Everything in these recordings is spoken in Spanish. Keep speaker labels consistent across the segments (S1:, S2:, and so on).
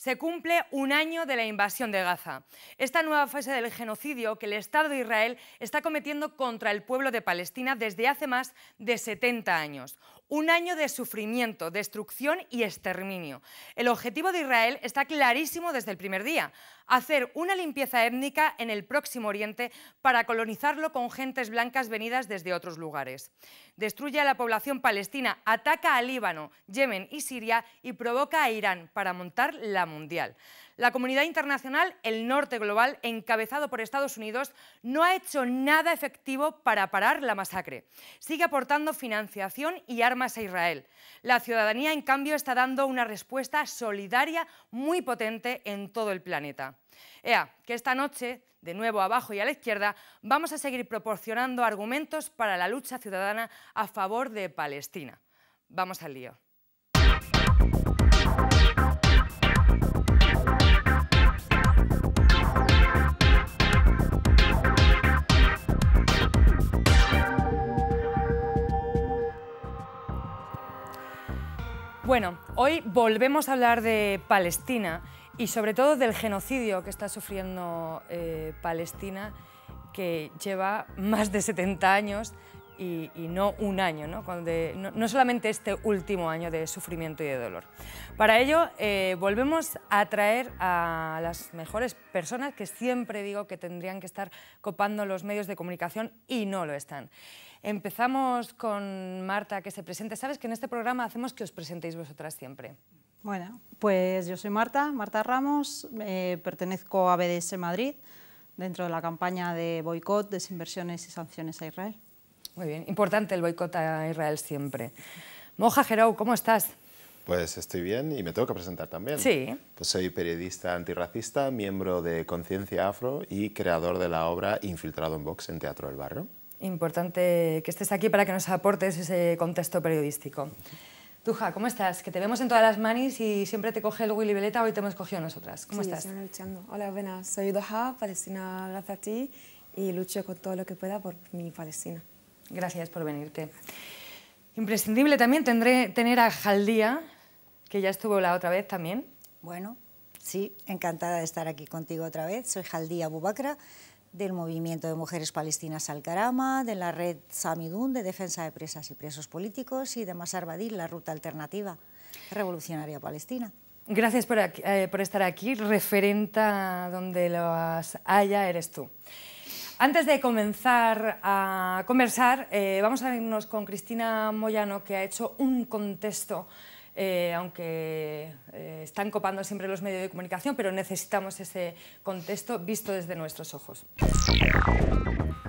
S1: se cumple un año de la invasión de Gaza, esta nueva fase del genocidio que el Estado de Israel está cometiendo contra el pueblo de Palestina desde hace más de 70 años. Un año de sufrimiento, destrucción y exterminio. El objetivo de Israel está clarísimo desde el primer día, hacer una limpieza étnica en el próximo Oriente para colonizarlo con gentes blancas venidas desde otros lugares. Destruye a la población palestina, ataca a Líbano, Yemen y Siria y provoca a Irán para montar la mundial. La comunidad internacional, el norte global, encabezado por Estados Unidos, no ha hecho nada efectivo para parar la masacre. Sigue aportando financiación y armas a Israel. La ciudadanía, en cambio, está dando una respuesta solidaria muy potente en todo el planeta. Ea, que esta noche, de nuevo abajo y a la izquierda, vamos a seguir proporcionando argumentos para la lucha ciudadana a favor de Palestina. Vamos al lío. Bueno, hoy volvemos a hablar de Palestina y sobre todo del genocidio que está sufriendo eh, Palestina, que lleva más de 70 años y, no un año, ¿no? solamente este último año de sufrimiento y de dolor. Para ello, eh, volvemos a traer a las mejores personas que siempre digo que tendrían que estar copando los medios de comunicación y no lo están. Empezamos con Marta, que se presente. Sabes que en este programa hacemos que os presentéis vosotras siempre.
S2: Bueno, pues yo soy Marta, Marta Ramos, eh, pertenezco a BDS Madrid, dentro de la campaña de boicot, desinversiones y sanciones a Israel.
S1: Muy bien, importante el boicot a Israel siempre.
S3: Moja Gerou, ¿cómo estás? Pues estoy bien y me tengo que presentar también. Sí. Pues soy periodista antirracista, miembro de Conciencia Afro y creador de la obra Infiltrado en Vox en Teatro del Barrio.
S1: Importante que estés aquí para que nos aportes ese contexto periodístico. Duja, ¿cómo estás? Que te vemos en todas las manis y siempre te coge el Willy Veleta, hoy te hemos cogido nosotras. ¿Cómo sí, estás?
S4: luchando. Hola, buenas. Soy Duja, palestina gracias a ti
S1: y lucho con todo lo que pueda por mi Palestina. Gracias por venirte. Imprescindible también tendré, tener a Jaldía, que ya estuvo la otra vez también.
S5: Bueno, sí, encantada de estar aquí contigo otra vez. Soy Jaldía Bubacra, del Movimiento de Mujeres Palestinas Al-Karama, de la red Samidun de defensa de presas y presos políticos y de Masar Badil, la ruta alternativa revolucionaria palestina. Gracias por,
S1: eh, estar aquí, referenta donde las haya eres tú. Antes de comenzar a conversar, eh, vamos a irnos con Cristina Moyano, que ha hecho un contexto eh, aunque eh, están copando siempre los medios de comunicación, pero necesitamos ese contexto visto desde nuestros ojos.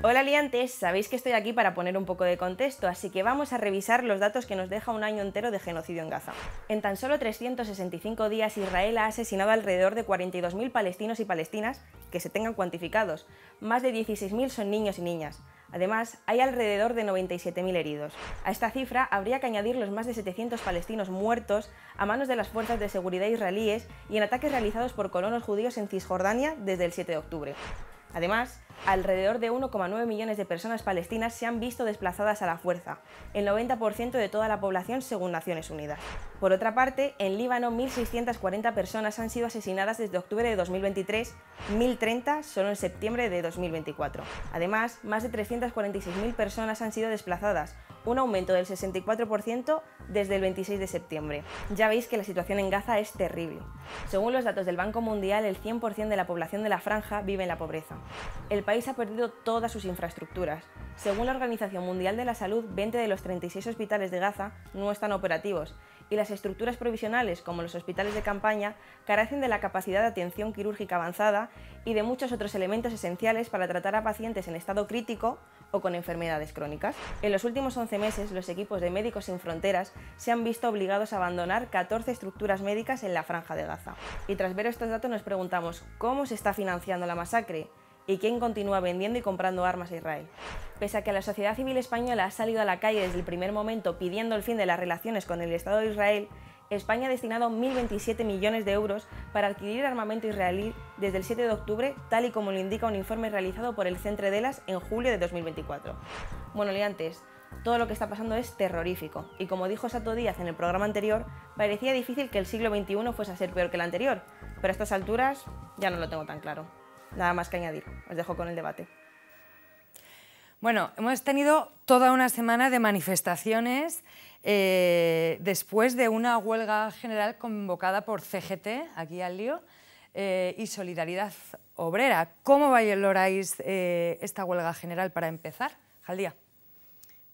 S6: Hola liantes, sabéis que estoy aquí para poner un poco de contexto, así que vamos a revisar los datos que nos deja un año entero de genocidio en Gaza. En tan solo 365 días Israel ha asesinado alrededor de 42.000 palestinos y palestinas que se tengan cuantificados, más de 16.000 son niños y niñas. Además, hay alrededor de 97.000 heridos. A esta cifra habría que añadir los más de 700 palestinos muertos a manos de las fuerzas de seguridad israelíes y en ataques realizados por colonos judíos en Cisjordania desde el 7 de octubre. Además, Alrededor de 1,9 millones de personas palestinas se han visto desplazadas a la fuerza, el 90% de toda la población según Naciones Unidas. Por otra parte, en Líbano 1.640 personas han sido asesinadas desde octubre de 2023, 1.030 solo en septiembre de 2024. Además, más de 346.000 personas han sido desplazadas, un aumento del 64% desde el 26 de septiembre. Ya veis que la situación en Gaza es terrible. Según los datos del Banco Mundial, el 100% de la población de la franja vive en la pobreza. El país ha perdido todas sus infraestructuras. Según la Organización Mundial de la Salud, 20 de los 36 hospitales de Gaza no están operativos y las estructuras provisionales, como los hospitales de campaña, carecen de la capacidad de atención quirúrgica avanzada y de muchos otros elementos esenciales para tratar a pacientes en estado crítico o con enfermedades crónicas. En los últimos 11 meses, los equipos de Médicos Sin Fronteras se han visto obligados a abandonar 14 estructuras médicas en la franja de Gaza. Y tras ver estos datos nos preguntamos, ¿cómo se está financiando la masacre? y quién continúa vendiendo y comprando armas a Israel. Pese a que la sociedad civil española ha salido a la calle desde el primer momento pidiendo el fin de las relaciones con el Estado de Israel, España ha destinado 1.027 millones de euros para adquirir armamento israelí desde el 7 de octubre, tal y como lo indica un informe realizado por el Centre l'As en julio de 2024. Bueno, antes, todo lo que está pasando es terrorífico, y como dijo Sato Díaz en el programa anterior, parecía difícil que el siglo XXI fuese a ser peor que el anterior, pero a estas alturas ya no lo tengo tan claro. Nada más que añadir. Os dejo con el debate.
S1: Bueno, hemos tenido toda una semana de manifestaciones eh, después de una huelga general convocada por CGT, aquí al lío, eh, y Solidaridad Obrera. ¿Cómo valoráis eh, esta huelga general para empezar? Jaldía.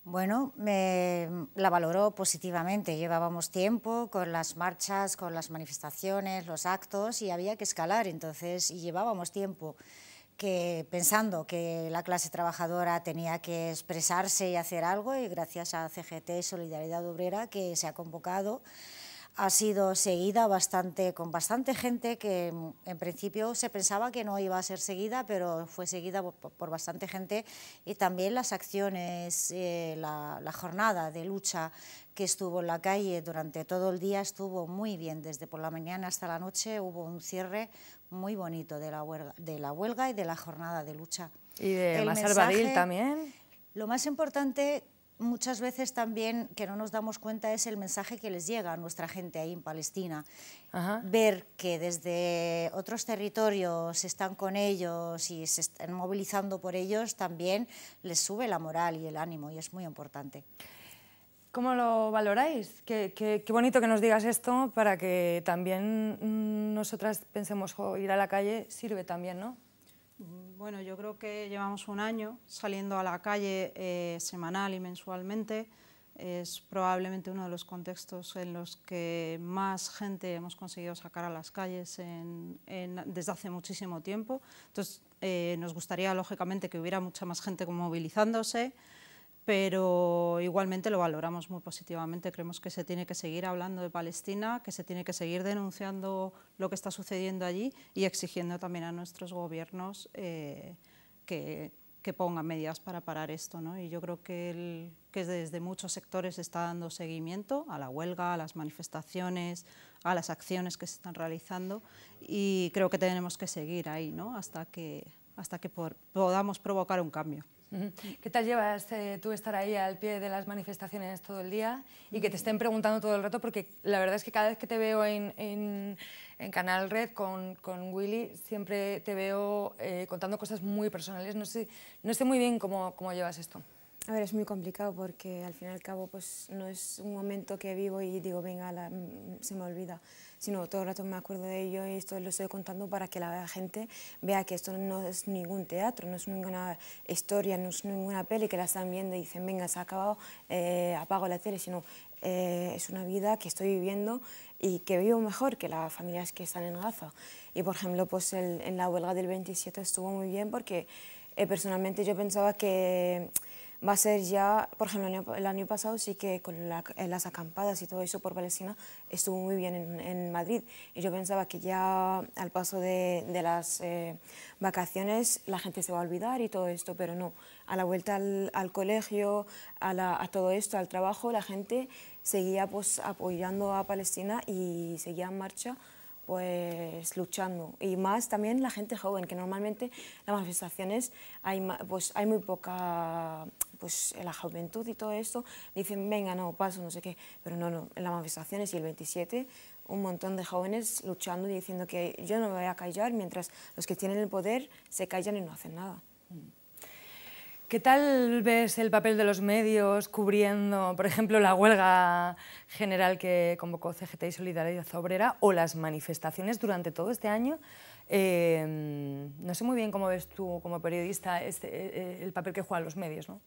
S5: Bueno, la valoró positivamente. Llevábamos tiempo con las marchas, con las manifestaciones, los actos y había que escalar. Entonces, y llevábamos tiempo que pensando que la clase trabajadora tenía que expresarse y hacer algo y gracias a CGT Solidaridad Obrera que se ha convocado ha sido seguida bastante, con bastante gente que mm, en principio se pensaba que no iba a ser seguida, pero fue seguida por, bastante gente y también las acciones, eh, la, jornada de lucha que estuvo en la calle durante todo el día estuvo muy bien, desde por la mañana hasta la noche hubo un cierre muy bonito de la huelga, de la huelga y de la jornada de lucha. Y de el Masar también. Lo más importante muchas veces también que no nos damos cuenta es el mensaje que les llega a nuestra gente ahí en Palestina. Ver que desde otros territorios están con ellos y se están movilizando por ellos también les sube la moral y el ánimo y es muy importante.
S1: ¿Cómo lo valoráis? Qué, qué, bonito que nos digas esto para que también nosotras pensemos, ir a la calle sirve también, ¿no?
S2: Mm, bueno, yo creo que llevamos un año saliendo a la calle eh, semanal y mensualmente. Es probablemente uno de los contextos en los que más gente hemos conseguido sacar a las calles desde hace muchísimo tiempo. Entonces, eh, nos gustaría, lógicamente, que hubiera mucha más gente movilizándose, pero igualmente lo valoramos muy positivamente. Creemos que se tiene que seguir hablando de Palestina, que se tiene que seguir denunciando lo que está sucediendo allí y exigiendo también a nuestros gobiernos eh, que, pongan medidas para parar esto. ¿no? Y yo creo que, que desde muchos sectores se está dando seguimiento a la huelga, a las manifestaciones, a las acciones que se están realizando y creo que tenemos que seguir ahí ¿no? hasta que, hasta que podamos provocar un cambio.
S1: ¿Qué tal llevas eh, tú estar ahí al pie de las manifestaciones todo el día y que te estén preguntando todo el rato? Porque la verdad es que cada vez que te veo en, Canal Red con, Willy, siempre te veo eh, contando cosas muy personales. No sé, no sé muy bien cómo llevas esto. A ver, es muy complicado porque al fin y al cabo pues,
S4: no es un momento que vivo y digo, venga, mm, mm, se me olvida, sino todo el rato me acuerdo de ello y esto lo estoy contando para que la gente vea que esto no es ningún teatro, no es ninguna historia, no es ninguna peli que la están viendo y dicen, venga, se ha acabado, eh, apago la tele, sino eh, es una vida que estoy viviendo y que vivo mejor que las familias que están en Gaza. Y por ejemplo, pues en la huelga del 27 estuvo muy bien porque eh, personalmente yo pensaba que va a ser ya, por ejemplo, el año, pasado sí que con eh, las acampadas y todo eso por Palestina estuvo muy bien en, Madrid y yo pensaba que ya al paso de, las eh, vacaciones la gente se va a olvidar y todo esto, pero no, a la vuelta al, colegio, a, a, todo esto, al trabajo, la gente seguía pues, apoyando a Palestina y seguía en marcha pues luchando y más también la gente joven que normalmente en las manifestaciones hay pues hay muy poca pues la juventud y todo esto dicen venga no paso no sé qué pero no no en las manifestaciones y el 27 un montón de jóvenes luchando y diciendo que yo no me voy a callar mientras los que tienen el poder se callan y no hacen nada
S1: ¿Qué tal ves el papel de los medios cubriendo, por ejemplo, la huelga general que convocó CGT y Solidaridad Obrera o las manifestaciones durante todo este año? Em, no sé muy bien cómo ves tú como periodista este, eh, eh, el papel que juegan los medios, ¿no?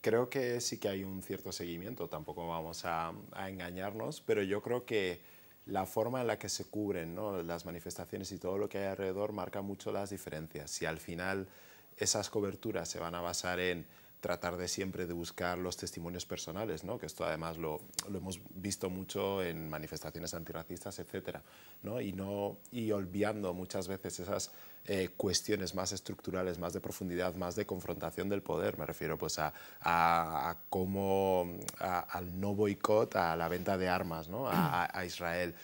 S3: Creo que sí que hay un cierto seguimiento, tampoco vamos a, engañarnos, pero yo creo que la forma en la que se cubren las manifestaciones y todo lo que hay alrededor marca mucho las diferencias. Si al final esas coberturas se van a basar en tratar de siempre de buscar los testimonios personales, ¿no? que esto además lo, hemos visto mucho en manifestaciones antirracistas, etc. ¿no? Y, no, y olvidando muchas veces esas eh, cuestiones más estructurales, más de profundidad, más de confrontación del poder. Me refiero pues a, cómo, al no boicot, a la venta de armas ¿no? a Israel.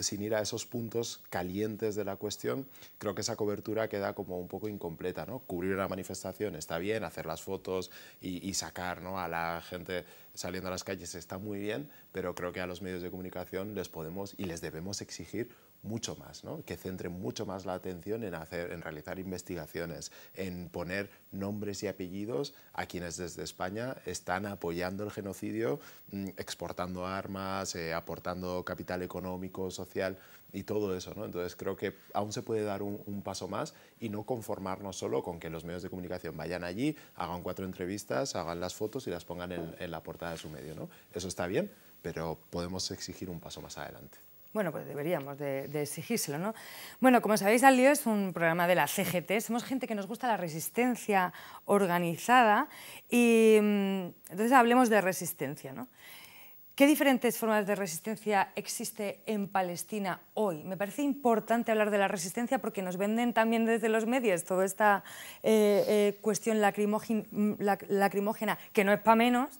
S3: Sin ir a esos puntos calientes de la cuestión, creo que esa cobertura queda como un poco incompleta. ¿no? Cubrir la manifestación está bien, hacer las fotos y, sacar ¿no? a la gente saliendo a las calles está muy bien, pero creo que a los medios de comunicación les podemos y les debemos exigir mucho más, que centren mucho más la atención en, hacer, en realizar investigaciones, en poner nombres y apellidos a quienes desde España están apoyando el genocidio, mm, exportando armas, eh, aportando capital económico, social y todo eso. ¿no? Entonces creo que aún se puede dar un, paso más y no conformarnos solo con que los medios de comunicación vayan allí, hagan cuatro entrevistas, hagan las fotos y las pongan en, la portada de su medio. ¿no? Eso está bien, pero podemos exigir un paso más adelante.
S1: Bueno, pues deberíamos de, exigírselo, ¿no? Bueno, como sabéis, Al Lío es un programa de la CGT. Somos gente que nos gusta la resistencia organizada y mm, entonces hablemos de resistencia, ¿no? ¿Qué diferentes formas de resistencia existe en Palestina hoy? Me parece importante hablar de la resistencia porque nos venden también desde los medios toda esta eh, eh, cuestión lacrimógena, que no es para menos,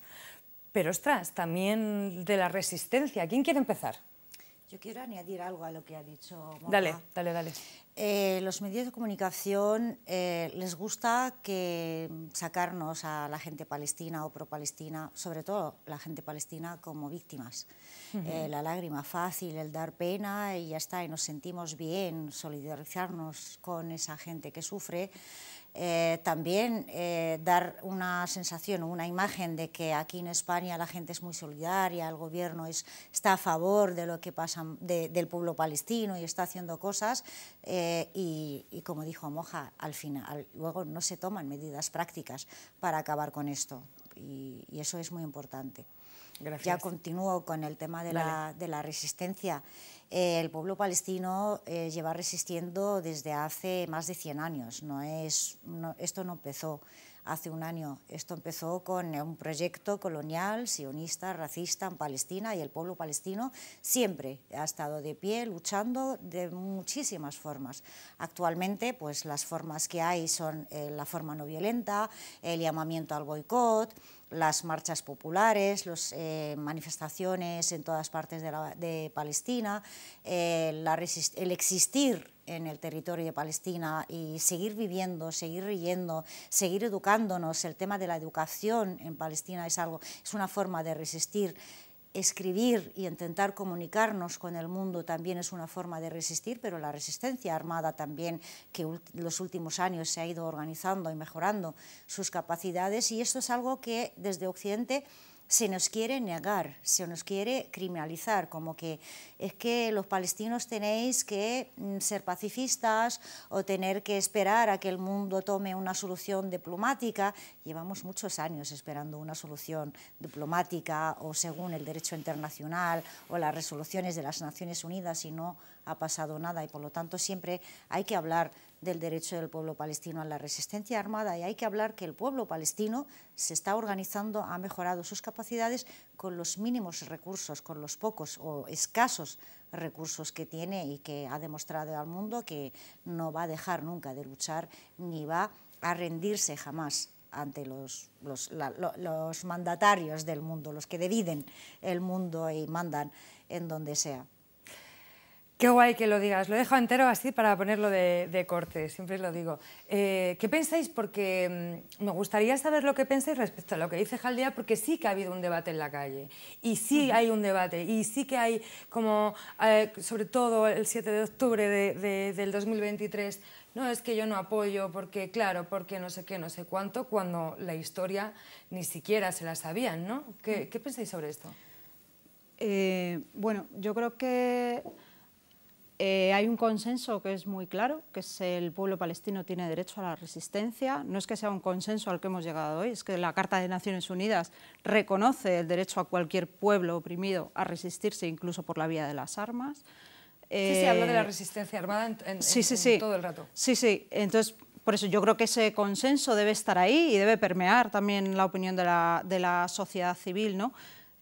S1: pero ostras,
S5: también de la resistencia. ¿Quién quiere empezar? Yo quiero añadir algo a lo que ha dicho Dale, dale, dale. Eh, los medios de comunicación eh, les gusta que sacarnos a la gente palestina o pro-palestina, sobre todo la gente palestina, como víctimas. Eh, la lágrima fácil, el dar pena y ya está, y nos sentimos bien, solidarizarnos con esa gente que sufre. Eh, también eh, dar una sensación o una imagen de que aquí en España la gente es muy solidaria, el gobierno es, está a favor de lo que pasa del pueblo palestino y está haciendo cosas eh, y, como dijo Moja, al final luego no se toman medidas prácticas para acabar con esto y, eso es muy importante. Ya continúo con el tema de, la, de la resistencia el pueblo palestino eh, lleva resistiendo desde hace más de 100 años. No es, esto no empezó hace un año. Esto empezó con eh, un proyecto colonial, sionista, racista en Palestina y el pueblo palestino siempre ha estado de pie luchando de muchísimas formas. Actualmente, pues las formas que hay son eh, la forma no violenta, el llamamiento al boicot, las marchas populares, las eh, manifestaciones en todas partes de, Palestina, eh, el existir en el territorio de Palestina y seguir viviendo, seguir riendo, seguir educándonos. El tema de la educación en Palestina es algo, es una forma de resistir escribir y intentar comunicarnos con el mundo también es una forma de resistir, pero la resistencia armada también, que en los últimos años se ha ido organizando y mejorando sus capacidades, y esto es algo que desde Occidente se nos quiere negar, se nos quiere criminalizar, como que es que los palestinos tenéis que mm, ser pacifistas o tener que esperar a que el mundo tome una solución diplomática. Llevamos muchos años esperando una solución diplomática o según el derecho internacional o las resoluciones de las Naciones Unidas y no ha pasado nada y por lo tanto siempre hay que hablar del derecho del pueblo palestino a la resistencia armada y hay que hablar que el pueblo palestino se está organizando, ha mejorado sus capacidades con los mínimos recursos, con los pocos o escasos recursos que tiene y que ha demostrado al mundo que no va a dejar nunca de luchar ni va a rendirse jamás ante los, los, mandatarios del mundo, los que dividen el mundo y mandan en donde sea. Qué guay que lo digas.
S1: Lo dejo entero así para ponerlo de, corte, siempre lo digo. Eh, ¿Qué pensáis? Porque mm, me gustaría saber lo que pensáis respecto a lo que dice Jaldía, porque sí que ha habido un debate en la calle, y sí hay un debate, y sí que hay como, eh, sobre todo el 7 de octubre del 2023, no es que yo no apoyo porque claro, porque no sé qué, no sé cuánto, cuando la historia ni siquiera se la sabían, ¿no? ¿Qué, pensáis sobre esto?
S2: Eh, bueno, yo creo que eh, hay un consenso que es muy claro, que es el pueblo palestino tiene derecho a la resistencia. No es que sea un consenso al que hemos llegado hoy, es que la Carta de Naciones Unidas reconoce el derecho a cualquier pueblo oprimido a resistirse incluso por la vía de las armas. sí, se habla de la eh,
S1: resistencia armada en, todo el
S2: rato. Sí, sí. Entonces, por eso yo creo que ese consenso debe estar ahí y debe permear también la opinión de la, de la sociedad civil, ¿no?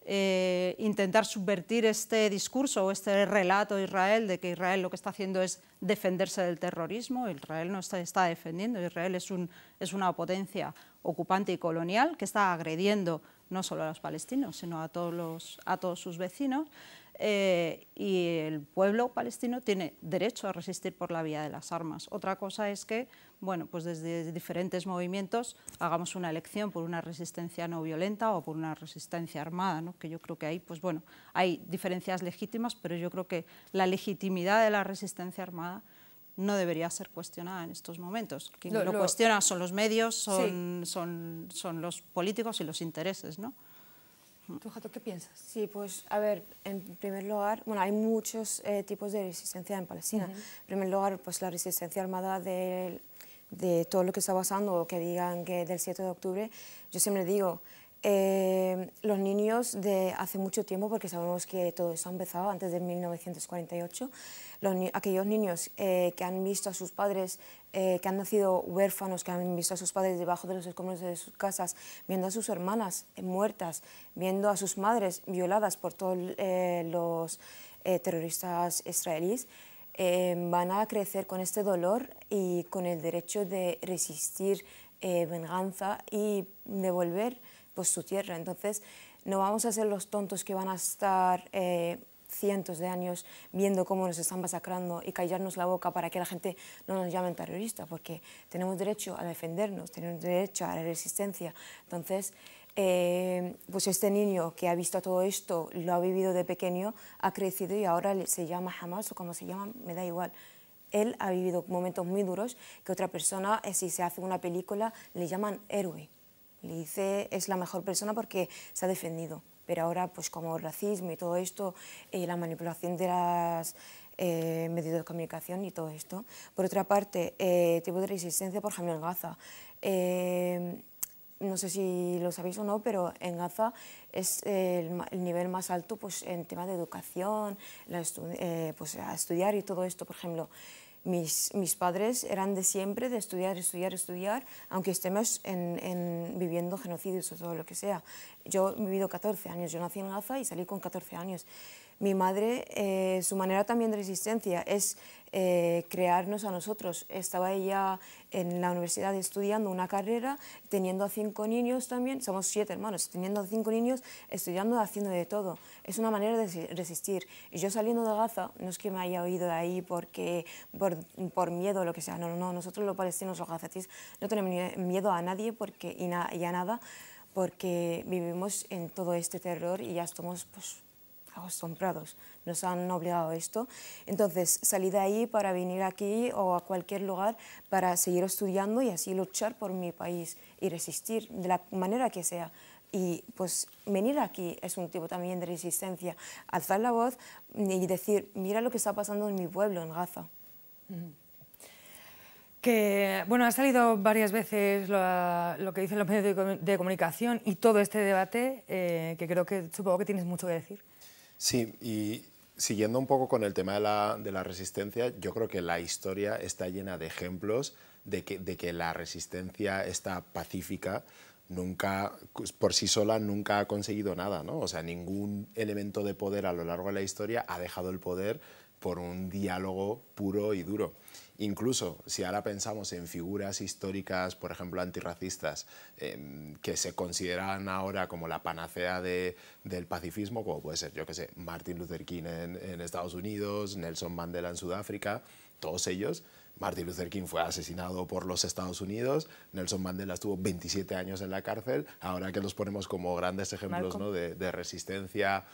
S2: Eh, intentar subvertir este discurso o este relato de Israel de que Israel lo que está haciendo es defenderse del terrorismo. Israel no está, defendiendo, Israel es, una potencia ocupante y colonial que está agrediendo no solo a los palestinos, sino a todos, sus vecinos. Eh, y el pueblo palestino tiene derecho a resistir por la vía de las armas. Otra cosa es que bueno, pues desde diferentes movimientos hagamos una elección por una resistencia no violenta o por una resistencia armada, ¿no? que yo creo que ahí, pues bueno, hay diferencias legítimas, pero yo creo que la legitimidad de la resistencia armada no debería ser cuestionada en estos momentos. Quien lo, cuestiona son los medios, son, son, son los políticos y los intereses, ¿no? Mm. ¿Tú, Jato, qué piensas?
S4: Sí, pues, a ver, en primer lugar, bueno, hay muchos eh, tipos de resistencia en Palestina. En primer lugar, pues la resistencia armada del de todo lo que está pasando o que digan que del 7 de octubre, yo siempre digo, eh, los niños de hace mucho tiempo, porque sabemos que todo esto ha empezado antes de 1948, aquellos niños eh, que han visto a sus padres, eh, que han nacido huérfanos, que han visto a sus padres debajo de los escombros de sus casas, viendo a sus hermanas muertas, viendo a sus madres violadas por todos los terroristas israelíes, Em, van a crecer con este dolor y con el derecho de resistir eh, venganza y devolver pues, su tierra. Entonces, no vamos a ser los tontos que van a estar eh, cientos de años viendo cómo nos están masacrando y callarnos la boca para que la gente no nos llame terrorista, porque tenemos derecho a defendernos, tenemos derecho a la resistencia. Entonces, eh, pues este niño que ha visto todo esto, lo ha vivido de pequeño, ha crecido y ahora se llama Hamas o como se llama, me da igual. Él ha vivido momentos muy duros que otra persona, eh, si se hace una película, le llaman héroe. Le dice es la mejor persona porque se ha defendido. Pero ahora, pues como el racismo y todo esto, y eh, la manipulación de los medios de comunicación y todo esto. Por otra parte, tipo de resistencia por Jamil Gaza no sé si lo sabéis o no, pero en Gaza es el, nivel más alto pues, en tema de educación, eh, pues, estudiar y todo esto, por ejemplo. Mis, mis, padres eran de siempre de estudiar, estudiar, estudiar, aunque estemos en, en, viviendo genocidios o todo lo que sea. Yo he vivido 14 años, yo nací en Gaza y salí con 14 años mi madre, eh, su manera también de resistencia es eh, crearnos a nosotros. Estaba ella en la universidad estudiando una carrera, teniendo a cinco niños también, somos siete hermanos, teniendo a cinco niños, estudiando, haciendo de todo. Es una manera de resistir. Y yo saliendo de Gaza, no es que me haya oído de ahí porque, por, miedo o lo que sea, no, no, nosotros los palestinos, los gazatíes, no tenemos miedo a nadie porque, y, a nada porque vivimos en todo este terror y ya estamos pues, acostumbrados, nos han obligado a esto. Entonces, salir de ahí para venir aquí o a cualquier lugar para seguir estudiando y así luchar por mi país y resistir de la manera que sea. Y pues venir aquí es un tipo también de resistencia, alzar la voz y decir, mira lo que está pasando en mi pueblo, en Gaza.
S1: Que, bueno, ha salido varias veces lo, que dicen los medios de, comunicación y todo este debate, eh, que creo que supongo que tienes
S3: mucho que decir. Sí, y siguiendo un poco con el tema de la, resistencia, yo creo que la historia está llena de ejemplos de que, de que la resistencia está pacífica, nunca, por sí sola, nunca ha conseguido nada, ¿no? O sea, ningún elemento de poder a lo largo de la historia ha dejado el poder por un diálogo puro y duro. Incluso si ahora pensamos en figuras históricas, por ejemplo, antirracistas, em, que se consideran ahora como la panacea del pacifismo, como puede ser, yo que sé, Martin Luther King en, Estados Unidos, Nelson Mandela en Sudáfrica, todos ellos Martin Luther King fue asesinado por los Estados Unidos, Nelson Mandela estuvo 27 años en la cárcel, ahora que los ponemos como grandes ejemplos de, resistencia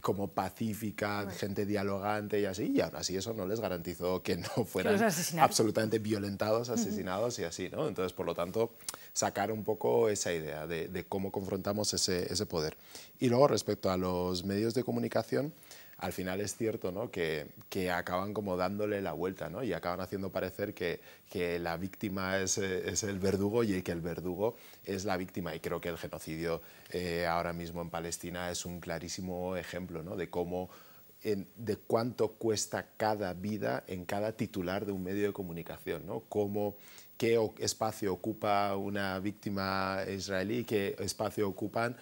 S3: como pacífica, gente dialogante y así, y aún así eso no les garantizó que no fueran absolutamente violentados, asesinados y así, ¿no? Entonces, por lo tanto, sacar un poco esa idea de, cómo confrontamos ese, poder. Y luego, respecto a los medios de comunicación, al final es cierto que, acaban como dándole la vuelta ¿no? y acaban haciendo parecer que, la víctima eh, es, el verdugo y que el verdugo es la víctima. Y creo que el genocidio eh, ahora mismo en Palestina es un clarísimo ejemplo de cómo de cuánto cuesta cada vida en cada titular de un medio de comunicación, qué espacio ocupa una víctima israelí, qué espacio ocupan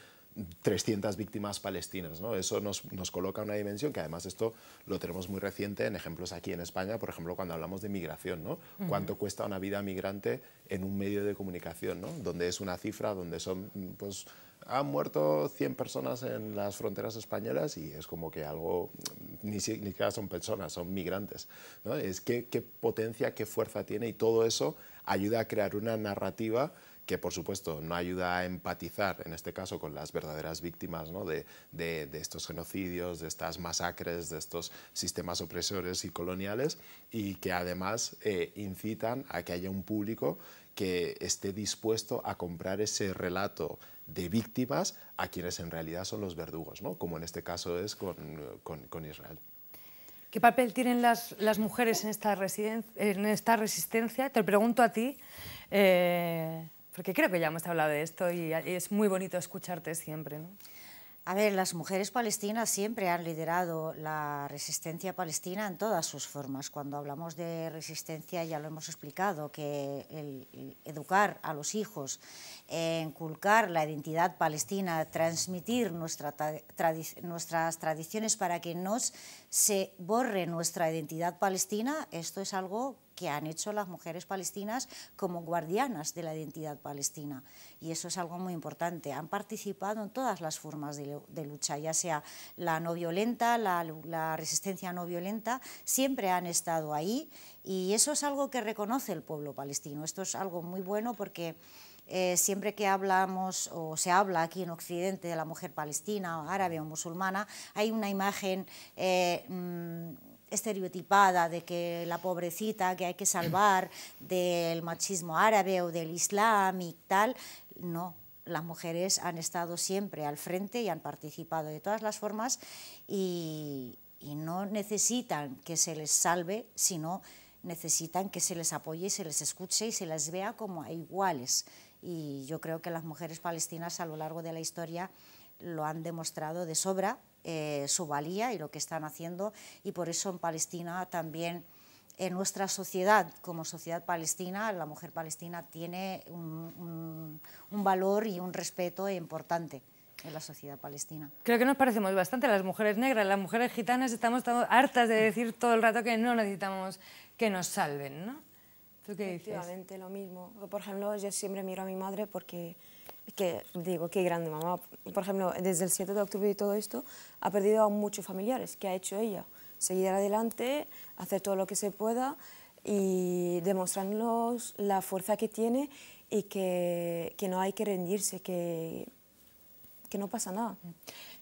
S3: 300 víctimas palestinas. ¿no? Eso nos, nos coloca una dimensión que además esto lo tenemos muy reciente en ejemplos aquí en España, por ejemplo, cuando hablamos de migración. ¿no? ¿Cuánto cuesta una vida migrante en un medio de comunicación? Donde es una cifra, donde son... pues han muerto 100 personas en las fronteras españolas y es como que algo, ni siquiera son personas, son migrantes. ¿no? Es qué, qué potencia, qué fuerza tiene y todo eso ayuda a crear una narrativa que por supuesto no ayuda a empatizar, en este caso, con las verdaderas víctimas de, estos genocidios, de estas masacres, de estos sistemas opresores y coloniales, y que además eh, incitan a que haya un público que esté dispuesto a comprar ese relato de víctimas a quienes en realidad son los verdugos, como en este caso es con, Israel.
S1: ¿Qué papel tienen las, mujeres en esta, resistencia? Te lo pregunto a ti. Eh, porque
S5: creo que ya hemos hablado de esto y es muy bonito escucharte siempre. ¿no? A ver, las mujeres palestinas siempre han liderado la resistencia palestina en todas sus formas. Cuando hablamos de resistencia ya lo hemos explicado, que educar a los hijos, eh, inculcar la identidad palestina, transmitir nuestras tradiciones para que nos se borre nuestra identidad palestina, esto es algo que han hecho las mujeres palestinas como guardianas de la identidad palestina. Y eso es algo muy importante. Han participado en todas las formas de, lucha, ya sea la no violenta, la, resistencia no violenta, siempre han estado ahí y eso es algo que reconoce el pueblo palestino. Esto es algo muy bueno porque eh, siempre que hablamos o se habla aquí en Occidente de la mujer palestina, o árabe o musulmana, hay una imagen eh, mm, estereotipada de que la pobrecita que hay que salvar del machismo árabe o del islam y tal. No, las mujeres han estado siempre al frente y han participado de todas las formas y, y no necesitan que se les salve, sino necesitan que se les apoye se les escuche y se les vea como iguales y yo creo que las mujeres palestinas a lo largo de la historia lo han demostrado de sobra eh, su valía y lo que están haciendo y por eso en Palestina también en nuestra sociedad, como sociedad palestina, la mujer palestina tiene un, valor y un respeto importante en la sociedad palestina. Creo que nos parecemos
S1: bastante las mujeres negras, las mujeres gitanas estamos hartas de decir todo el rato que no necesitamos que nos salven, ¿no? Efectivamente,
S4: lo mismo. Por ejemplo, yo siempre miro a mi madre porque, digo, qué grande mamá. Por ejemplo, desde el 7 de octubre y todo esto, ha perdido a muchos familiares. ¿Qué ha hecho ella? Seguir adelante, hacer todo lo que se pueda y demostrarnos la fuerza que tiene y que,
S1: no hay que rendirse,
S4: que, que no pasa nada. Mm.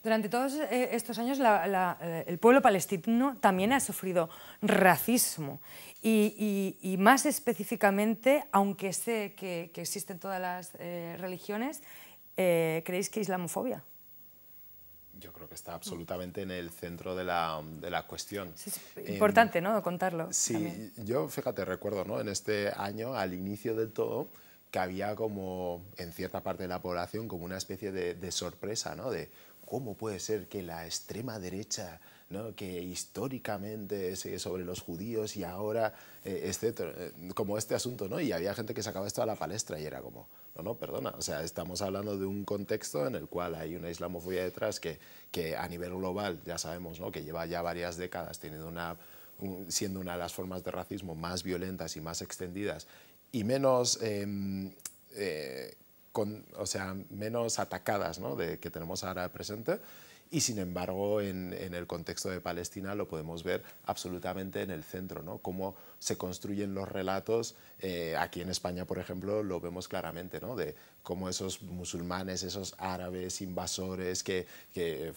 S1: Durante todos eh, estos años eh, el pueblo palestino también ha sufrido racismo y, más específicamente, aunque sé que, existen todas las eh, religiones, ¿creéis que islamofobia?
S3: Yo creo que está absolutamente en el centro de la, cuestión. es importante, ¿no? Contarlo. Sí, yo fíjate, recuerdo, ¿no? En este año, al inicio del todo, que había como en cierta parte de la población como una especie de, de sorpresa, ¿no? De, ¿cómo puede ser que la extrema derecha, que históricamente es eh, sobre los judíos y ahora, etcétera, eh, este eh, como este asunto, ¿no? Y había gente que sacaba esto a la palestra y era como, no, no, perdona, o sea, estamos hablando de un contexto en el cual hay una islamofobia detrás que, que a nivel global, ya sabemos, ¿no? Que lleva ya varias décadas teniendo una, siendo una de las formas de racismo más violentas y más extendidas y menos... Em, o sea, menos atacadas de, que tenemos ahora presente. Y sin embargo, en, el contexto de Palestina lo podemos ver absolutamente en el centro, ¿no? cómo se construyen los relatos. Eh, aquí en España, por ejemplo, lo vemos claramente, de cómo esos musulmanes, esos árabes invasores que, que,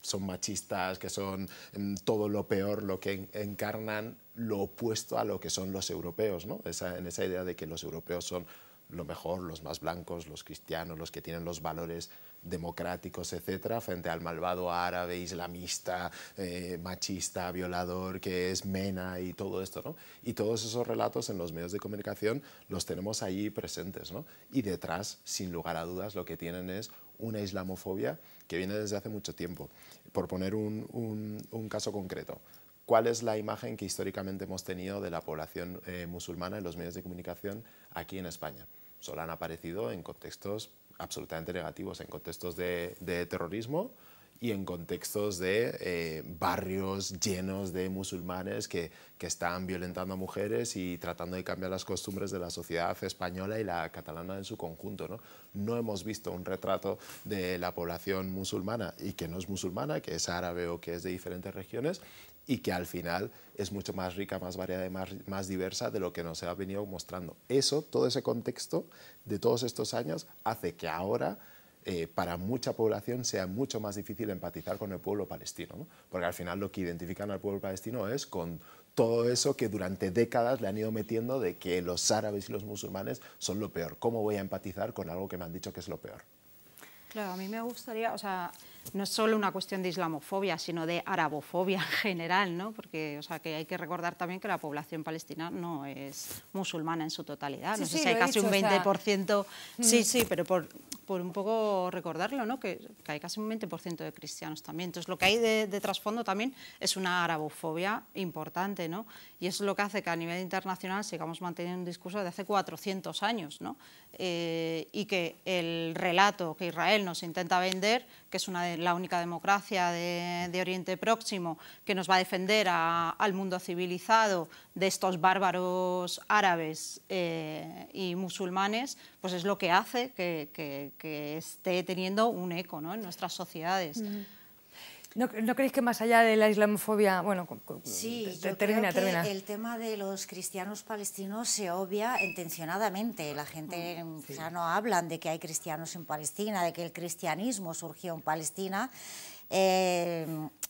S3: son machistas, que son mm, todo lo peor, lo que encarnan lo opuesto a lo que son los europeos, ¿no? en esa idea de que los europeos son lo mejor, los más blancos, los cristianos, los que tienen los valores democráticos, etcétera, frente al malvado árabe, islamista, eh, machista, violador, que es Mena y todo esto, Y todos esos relatos en los medios de comunicación los tenemos ahí presentes, Y detrás, sin lugar a dudas, lo que tienen es una islamofobia que viene desde hace mucho tiempo. Por poner un, caso concreto, cuál es la imagen que históricamente hemos tenido de la población eh, musulmana en los medios de comunicación aquí en España solo han aparecido en contextos absolutamente negativos, en contextos de, terrorismo y en contextos de eh, barrios llenos de musulmanes que, están violentando a mujeres y tratando de cambiar las costumbres de la sociedad española y la catalana en su conjunto. ¿no? no hemos visto un retrato de la población musulmana y que no es musulmana, que es árabe o que es de diferentes regiones y que al final es mucho más rica, más variada y más, más, diversa de lo que nos ha venido mostrando. Eso, todo ese contexto de todos estos años hace que ahora eh, para mucha población sea mucho más difícil empatizar con el pueblo palestino, porque al final lo que identifican al pueblo palestino es con todo eso que durante décadas le han ido metiendo de que los árabes y los musulmanes son lo peor. ¿Cómo voy a empatizar con algo que me han dicho que es lo peor?
S2: Claro, a mí me gustaría, o sea, no es solo una cuestión de islamofobia, sino de arabofobia en general, ¿no? porque o sea, que hay que recordar también que la población palestina no es musulmana en su totalidad, no sé si hay casi un 20%, mm. sí, sí, pero por, por, un poco recordarlo, ¿no? Que, hay casi un 20% de cristianos también. Entonces lo que hay de, trasfondo también es una arabofobia importante, ¿no? y es lo que hace que a nivel internacional sigamos manteniendo un discurso de hace 400 años, ¿no? Eh, y que el relato que Israel nos intenta vender, que es una de la única democracia de, Oriente Próximo que nos va a defender al mundo civilizado de estos bárbaros árabes eh, y musulmanes, pues es lo que hace que, esté teniendo un eco en nuestras sociedades.
S1: ¿No, creéis que más allá de la islamofobia, bueno, sí, termina, termina. El
S5: tema de los cristianos palestinos se obvia intencionadamente. La gente ya mm, no hablan de que hay cristianos en Palestina, de que el cristianismo surgió en Palestina. Eh,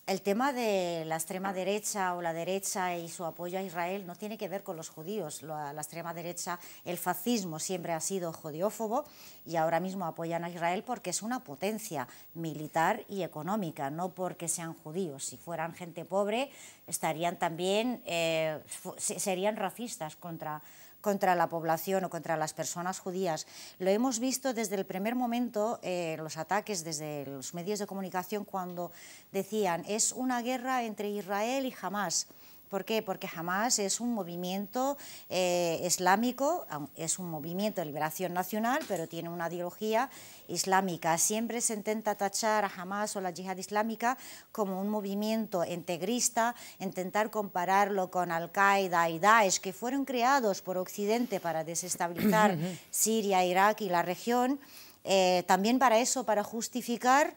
S5: el tema de la extrema derecha o la derecha y su apoyo a Israel no tiene que ver con los judíos. La, extrema derecha, el fascismo siempre ha sido jodiófobo y ahora mismo apoyan a Israel porque es una potencia militar y económica, no porque sean judíos. Si fueran gente pobre, estarían también, eh, serían racistas contra contra la población o contra las personas judías. Lo hemos visto desde el primer momento, eh, los ataques desde los medios de comunicación, cuando decían es una guerra entre Israel y Hamas. ¿Por qué? Porque Hamas es un movimiento eh, islámico, es un movimiento de liberación nacional, pero tiene una ideología islámica. Siempre se intenta tachar a Hamas o la yihad islámica como un movimiento integrista, intentar compararlo con Al-Qaeda y Daesh, que fueron creados por Occidente para desestabilizar Siria, Irak y la región. Eh, también para eso, para justificar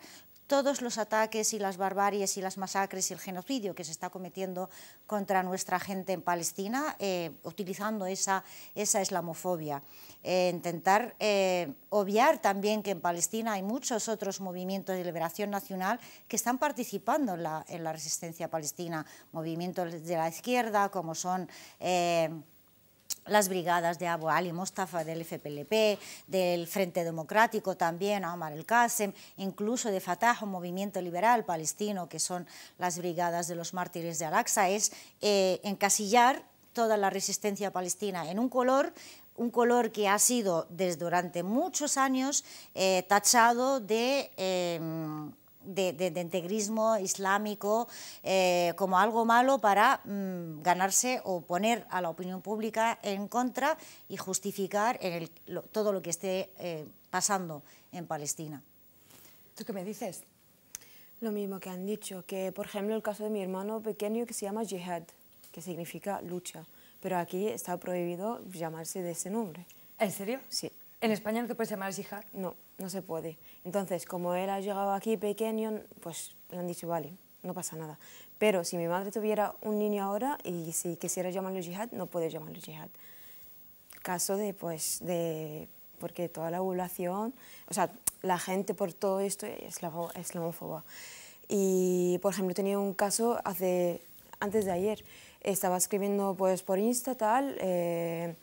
S5: todos los ataques y las barbaries y las masacres y el genocidio que se está cometiendo contra nuestra gente en Palestina, eh, utilizando esa, esa islamofobia. Eh, intentar eh, obviar también que en Palestina hay muchos otros movimientos de liberación nacional que están participando en la, en la resistencia palestina, movimientos de la izquierda como son las brigadas de Abu Ali Mostafa del FPLP, del Frente Democrático también, Omar el Qasem, incluso de Fatah, un movimiento liberal palestino, que son las brigadas de los mártires de Al-Aqsa, es eh, encasillar toda la resistencia palestina en un color un color que ha sido desde durante muchos años eh, tachado de em, de, integrismo islámico eh, como algo malo para mm, ganarse o poner a la opinión pública en contra y justificar todo lo que esté eh, pasando en Palestina. ¿Tú qué me dices? Lo mismo
S4: que han dicho, que por ejemplo el caso de mi hermano pequeño que se llama Jihad, que significa lucha, pero aquí está prohibido llamarse de ese nombre. ¿En serio? Sí. ¿En España no te puedes llamar Jihad? No no se puede. Entonces, como él ha llegado aquí pequeño, pues le han dicho, vale, no pasa nada. Pero si mi madre tuviera un niño ahora y si quisiera llamarlo yihad, no puede llamarlo yihad. Caso de, pues, de, porque toda la población, o sea, la gente por todo esto es islamófoba. Y, por ejemplo, tenía un caso hace, antes de ayer, estaba escribiendo pues, por Insta, tal, eh,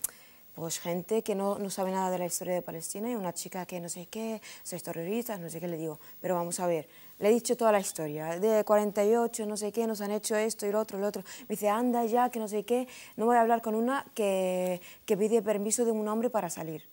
S4: pues gente que no, sabe nada de la historia de Palestina y una chica que no sé qué, soy terrorista no sé qué le digo, pero vamos a ver, le he dicho toda la historia, de 48, no sé qué, nos han hecho esto y lo otro, lo otro, me dice, anda ya, que no sé qué, no voy a hablar con una que, que pide permiso de un hombre para salir,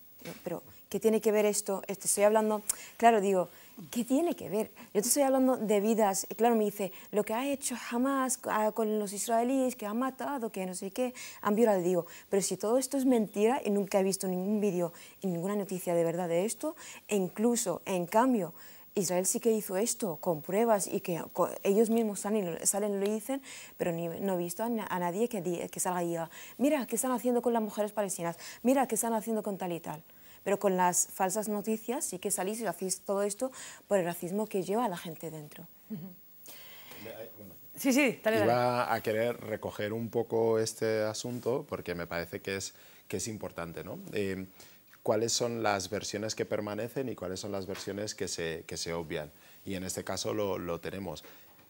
S4: pero ¿qué tiene que ver esto? Este, estoy hablando, claro, digo, ¿Qué tiene que ver? Yo te estoy hablando de vidas, y claro, me dice, lo que ha hecho jamás ah, con los israelíes, que han matado, que no sé qué, han violado. Digo, pero si todo esto es mentira y nunca he visto ningún vídeo y ninguna noticia de verdad de esto, e incluso, en cambio, Israel sí que hizo esto con pruebas y que ellos mismos salen, salen lo dicen, pero no he visto a, nadie que, que salga y diga, mira, ¿qué están haciendo con las mujeres palestinas? Mira, ¿qué están haciendo con tal y tal? Pero con las falsas noticias sí que salís y hacéis todo esto por el racismo que lleva a la gente dentro.
S1: Sí, sí, dale, dale. Iba
S3: a querer recoger un poco este asunto porque me parece que es, que es importante, ¿no? Eh, cuáles son las versiones que permanecen y cuáles son las versiones que se, que se obvian. Y en este caso lo, lo tenemos.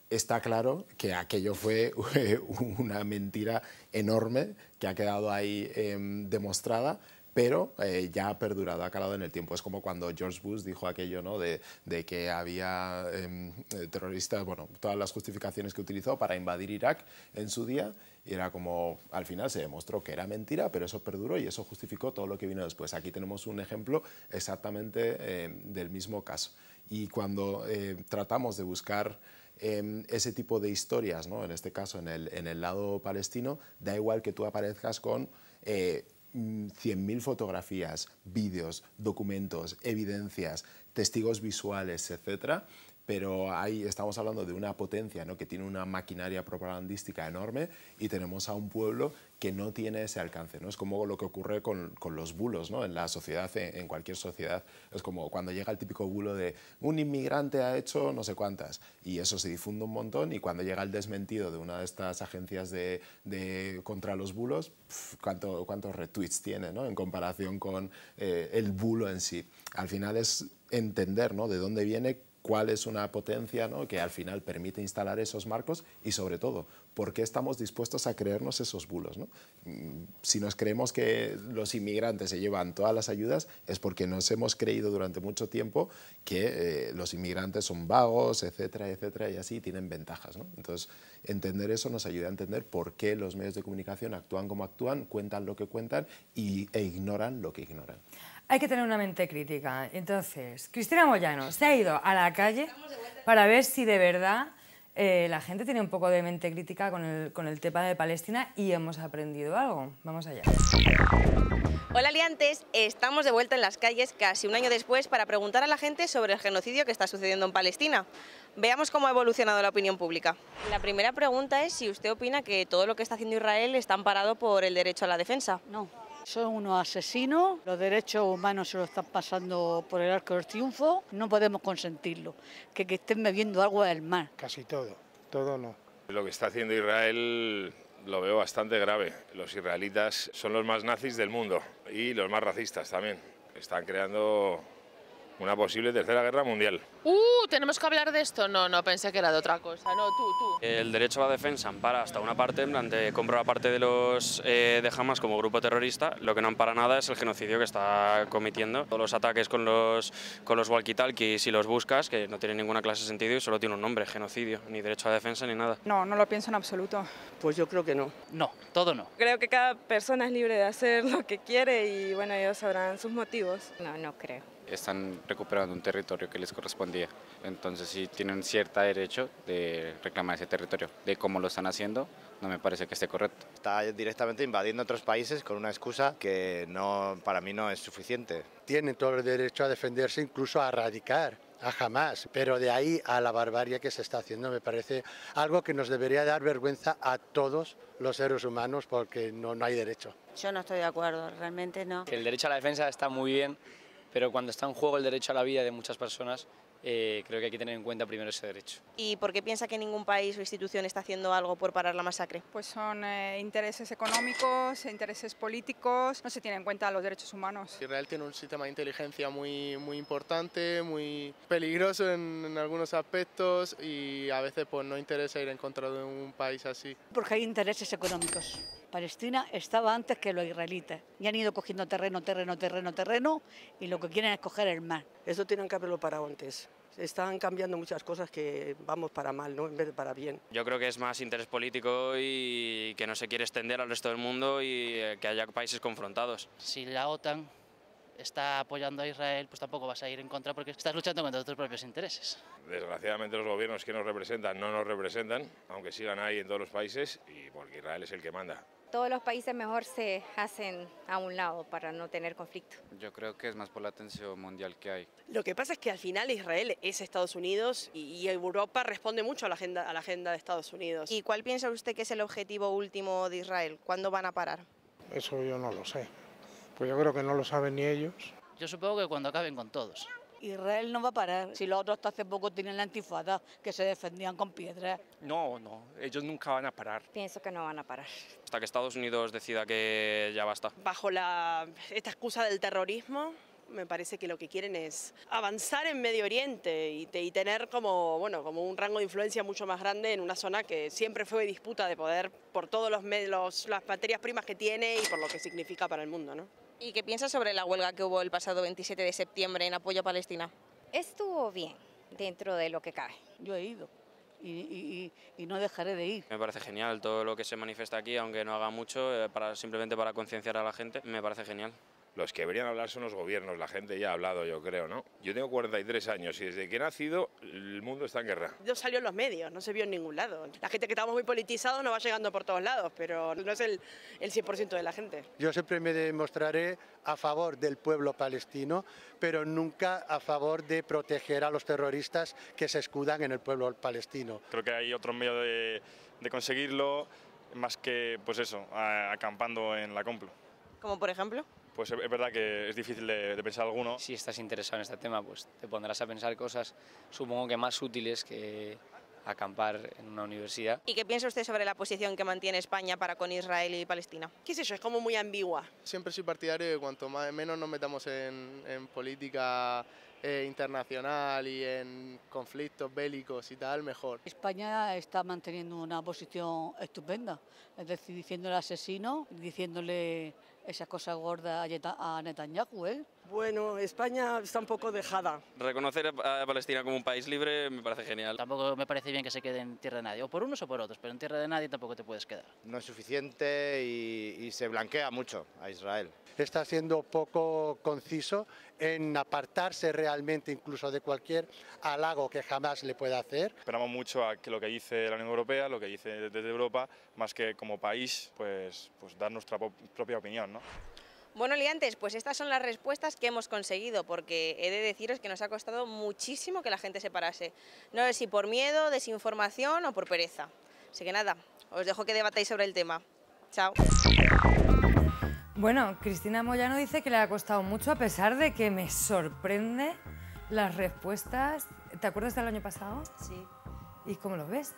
S3: Está claro que aquello fue una mentira enorme que ha quedado ahí em, demostrada, pero eh, ya ha perdurado, ha calado en el tiempo. Es como cuando George Bush dijo aquello ¿no? de, que había em, eh, terroristas, bueno, todas las justificaciones que utilizó para invadir Irak en su día, y era como, al final se demostró que era mentira, pero eso perduró y eso justificó todo lo que vino después. Aquí tenemos un ejemplo exactamente em, del mismo caso. Y cuando eh, tratamos de buscar em, ese tipo de historias, ¿no? en este caso en el, en el lado palestino, da igual que tú aparezcas con... 100.000 fotografías, vídeos, documentos, evidencias, testigos visuales, etc., pero ahí estamos hablando de una potencia ¿no? que tiene una maquinaria propagandística enorme y tenemos a un pueblo que no tiene ese alcance. ¿no? Es como lo que ocurre con, con los bulos ¿no? en la sociedad, en, cualquier sociedad. Es como cuando llega el típico bulo de un inmigrante ha hecho no sé cuántas y eso se difunde un montón y cuando llega el desmentido de una de estas agencias de, de contra los bulos, ¿cuánto, ¿cuántos retweets tiene ¿no? en comparación con eh, el bulo en sí? Al final es entender ¿no? de dónde viene cuál es una potencia ¿no? que al final permite instalar esos marcos y sobre todo, ¿por qué estamos dispuestos a creernos esos bulos? Mm, si nos creemos que los inmigrantes se llevan todas las ayudas es porque nos hemos creído durante mucho tiempo que eh, los inmigrantes son vagos, etcétera, etcétera, y así tienen ventajas. Entonces, entender eso nos ayuda a entender por qué los medios de comunicación actúan como actúan, cuentan lo que cuentan y, e ignoran lo que ignoran
S1: hay que tener una mente crítica. Entonces, Cristina Moyano se ha ido a la calle para ver si de verdad eh, la gente tiene un poco de mente crítica con el, con el tema de Palestina y hemos aprendido algo. Vamos allá.
S6: Hola Aliantes, estamos de vuelta en las calles casi un año después para preguntar a la gente sobre el genocidio que está sucediendo en Palestina. Veamos cómo ha evolucionado la opinión pública. La primera pregunta es si usted opina que todo lo que está haciendo Israel está amparado por el derecho a la defensa. No.
S2: Son unos asesinos, los derechos humanos se lo están pasando por el arco del triunfo, no podemos consentirlo, que, que estén bebiendo agua del mar.
S1: Casi todo, todo no.
S3: Lo que está haciendo Israel lo veo bastante grave. Los israelitas son los más nazis del mundo y los más racistas también. Están creando una posible tercera guerra mundial. ¡Uh! Tenemos que hablar de esto. No, no, pensé que era de otra cosa. No, tú, tú. El derecho a la defensa ampara hasta una parte, en plan, compra parte de los eh, de Hamas como grupo terrorista. Lo que no ampara nada es el genocidio que está cometiendo. Todos los ataques con los, con los walkie-talkies si los buscas, que no tienen ninguna clase de sentido y solo tiene un nombre, genocidio. Ni derecho a defensa ni nada.
S1: No, no lo pienso en absoluto. Pues yo creo que no. No, todo no.
S7: Creo
S4: que cada persona es libre de hacer lo que quiere y bueno, ellos sabrán sus motivos. No, no creo
S3: están recuperando un territorio que les correspondía. Entonces sí tienen cierto derecho de reclamar ese territorio. De cómo lo están haciendo, no me parece que esté correcto. Está directamente invadiendo otros países con una excusa que no, para mí no es suficiente. Tienen todo el derecho a defenderse, incluso a erradicar a jamás, pero de ahí a la barbarie que se está haciendo me parece algo que nos debería dar vergüenza a todos los seres humanos porque no, no hay derecho.
S6: Yo no estoy de acuerdo, realmente no.
S3: El derecho
S7: a la defensa está muy bien, pero cuando está en juego el derecho a la vida de muchas personas, eh, creo que hay que tener en cuenta primero ese derecho.
S6: ¿Y por qué piensa que ningún país o institución está haciendo algo por parar la masacre? Pues son eh, intereses económicos,
S1: intereses políticos, no se tienen en cuenta los derechos humanos.
S3: Israel tiene un sistema de inteligencia muy, muy importante, muy peligroso en, en algunos aspectos y a veces pues, no interesa ir en contra de un país así.
S2: Porque hay intereses económicos. Palestina estaba antes que los israelitas. Y han ido cogiendo terreno, terreno, terreno, terreno, y lo que quieren es
S1: coger el mar. Eso tienen que haberlo parado antes. Están cambiando muchas cosas que vamos para mal, ¿no? en vez de para bien.
S3: Yo creo que es más interés político y que no se quiere extender al resto del mundo y eh, que haya países confrontados.
S2: Si la OTAN está apoyando a Israel, pues tampoco vas a ir en contra porque estás luchando contra tus propios intereses.
S3: Desgraciadamente los gobiernos que nos representan no nos representan, aunque sigan ahí en todos los países, y porque Israel es el que manda
S2: todos los países
S6: mejor se hacen a un lado para no tener conflicto.
S3: Yo creo que es más por la tensión
S5: mundial que hay.
S6: Lo que pasa es que al final Israel es Estados Unidos y, Europa responde mucho a la, agenda, a la agenda de Estados Unidos. ¿Y cuál piensa usted que es el objetivo último de Israel? ¿Cuándo van a parar?
S3: Eso yo no lo sé. Pues yo creo que no lo saben ni ellos.
S2: Yo supongo que cuando acaben con todos. Israel no va a parar. Si los otros hasta hace poco tienen la antifada, que se defendían con piedras.
S3: No, no, ellos nunca van a parar.
S2: Pienso que no van a parar.
S3: Hasta que Estados Unidos decida que ya basta.
S6: Bajo esta excusa del terrorismo, me parece que lo que quieren es avanzar en Medio Oriente y, tener como, bueno, como un rango de influencia mucho más grande en una zona que siempre fue disputa de poder por todas los, los, las materias primas que tiene y por lo que significa para el mundo. ¿no? ¿Y qué piensas sobre la huelga que hubo el pasado 27 de septiembre en apoyo a Palestina? Estuvo bien, dentro de lo que cabe. Yo he ido.
S2: Y, no dejaré de ir.
S3: Me parece genial todo lo que se manifiesta aquí, aunque no haga mucho, eh, para, simplemente para concienciar a la gente, me parece genial. Los que deberían hablar son los gobiernos, la gente ya ha hablado, yo creo, ¿no? Yo tengo 43 años y desde que he nacido el mundo está en guerra.
S6: No salió en los medios, no se vio en ningún lado. La gente que estamos muy politizados nos va llegando por todos lados, pero no es el, 100% de la gente.
S3: Yo siempre me demostraré a favor del pueblo palestino, pero nunca a favor de proteger a los terroristas que se escudan en el pueblo palestino. Creo que hay otro medio de, de conseguirlo más que, pues eso, acampando en la complo.
S6: ¿Como por ejemplo?
S3: pues es verdad que es difícil de, pensar alguno. Si estás
S7: interesado en este tema, pues te pondrás a pensar cosas, supongo que más útiles que
S3: acampar en una universidad.
S6: ¿Y qué piensa usted sobre la posición que mantiene España para con Israel y Palestina?
S3: ¿Qué es eso? Es como muy ambigua. Siempre soy partidario de cuanto más, menos nos metamos en, política eh, internacional y en conflictos bélicos y tal, mejor.
S2: España está manteniendo una posición estupenda, es decir, diciéndole asesino, diciéndole esa cosa gorda a Netanyahu, ¿eh?
S1: Bueno, España
S2: está un poco dejada.
S3: Reconocer a Palestina como un país libre me parece genial. Tampoco me parece bien que se
S2: quede en tierra de nadie, o por unos o por otros, pero en tierra de nadie tampoco te puedes quedar. No es suficiente y,
S3: y se blanquea mucho a Israel. Está siendo poco conciso en apartarse realmente incluso de cualquier halago que jamás le pueda hacer. Esperamos mucho a que lo que dice la Unión Europea, lo que dice desde Europa, más que como país, pues, pues dar nuestra propia opinión. ¿no?
S6: Bueno, liantes, pues estas son las respuestas que hemos conseguido, porque he de deciros que nos ha costado muchísimo que la gente se parase. No sé si por miedo, desinformación o por pereza. Así que nada, os dejo que debatáis sobre el tema. Chao.
S1: Bueno, Cristina Moyano dice que le ha costado mucho, a pesar de que me sorprende las respuestas. ¿Te acuerdas del año pasado? Sí. ¿Y cómo lo
S5: ves?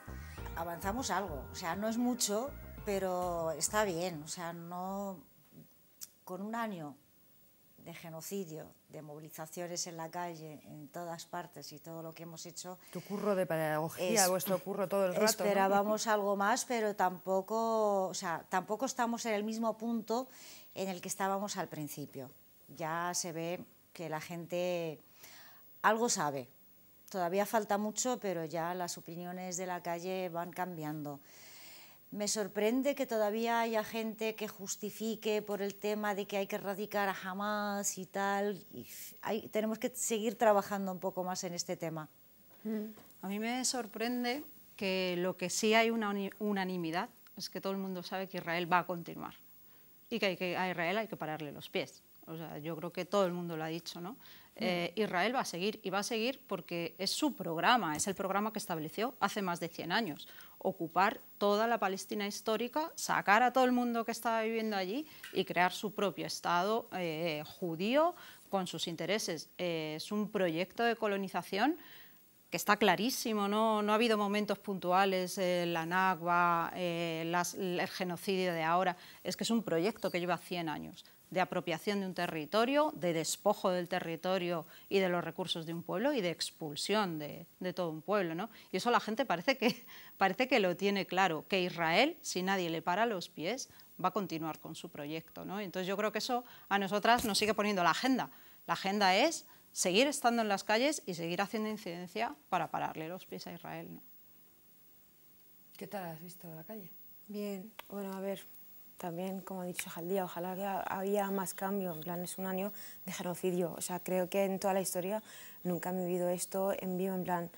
S5: Avanzamos algo, o sea, no es mucho, pero está bien, o sea, no... Con un año de genocidio, de movilizaciones en la calle, en todas partes y todo lo que hemos hecho.
S1: Tu curro de pedagogía, vuestro curro todo el rato. Esperábamos
S5: algo más, pero tampoco, o sea, tampoco estamos en el mismo punto en el que estábamos al principio. Ya se ve que la gente algo sabe. Todavía falta mucho, pero ya las opiniones de la calle van cambiando. Me sorprende que todavía haya gente que justifique por el tema de que hay que erradicar a Hamas y tal. Y tenemos que seguir trabajando un poco más en este tema. A mí me sorprende
S2: que lo que sí hay una unanimidad es que todo el mundo sabe que Israel va a continuar y que, a Israel hay que pararle los pies. O sea, yo creo que todo el mundo lo ha dicho, eh, Israel va a seguir y va a seguir porque es su programa, es el programa que estableció hace más de 100 años ocupar toda la Palestina histórica, sacar a todo el mundo que estaba viviendo allí y crear su propio Estado eh, judío con sus intereses. Eh, es un proyecto de colonización que está clarísimo, no, no ha habido momentos puntuales, eh, la Nakba, el genocidio de ahora, es que es un proyecto que lleva 100 años de apropiación de un territorio, de despojo del territorio y de los recursos de un pueblo y de expulsión de, todo un pueblo. ¿no? Y eso la gente parece que, parece que lo tiene claro, que Israel, si nadie le para los pies, va a continuar con su proyecto. ¿no? Entonces yo creo que eso a nosotras nos sigue poniendo la agenda. La agenda es seguir estando en las calles y seguir haciendo incidencia para pararle los pies a Israel.
S1: ¿Qué tal has visto la calle?
S4: Bien, bueno, a ver, también, como ha dicho Jaldía, ojalá había más cambio, en plan es un año de genocidio, o sea, creo que en toda la historia nunca he vivido esto en vivo, en plan,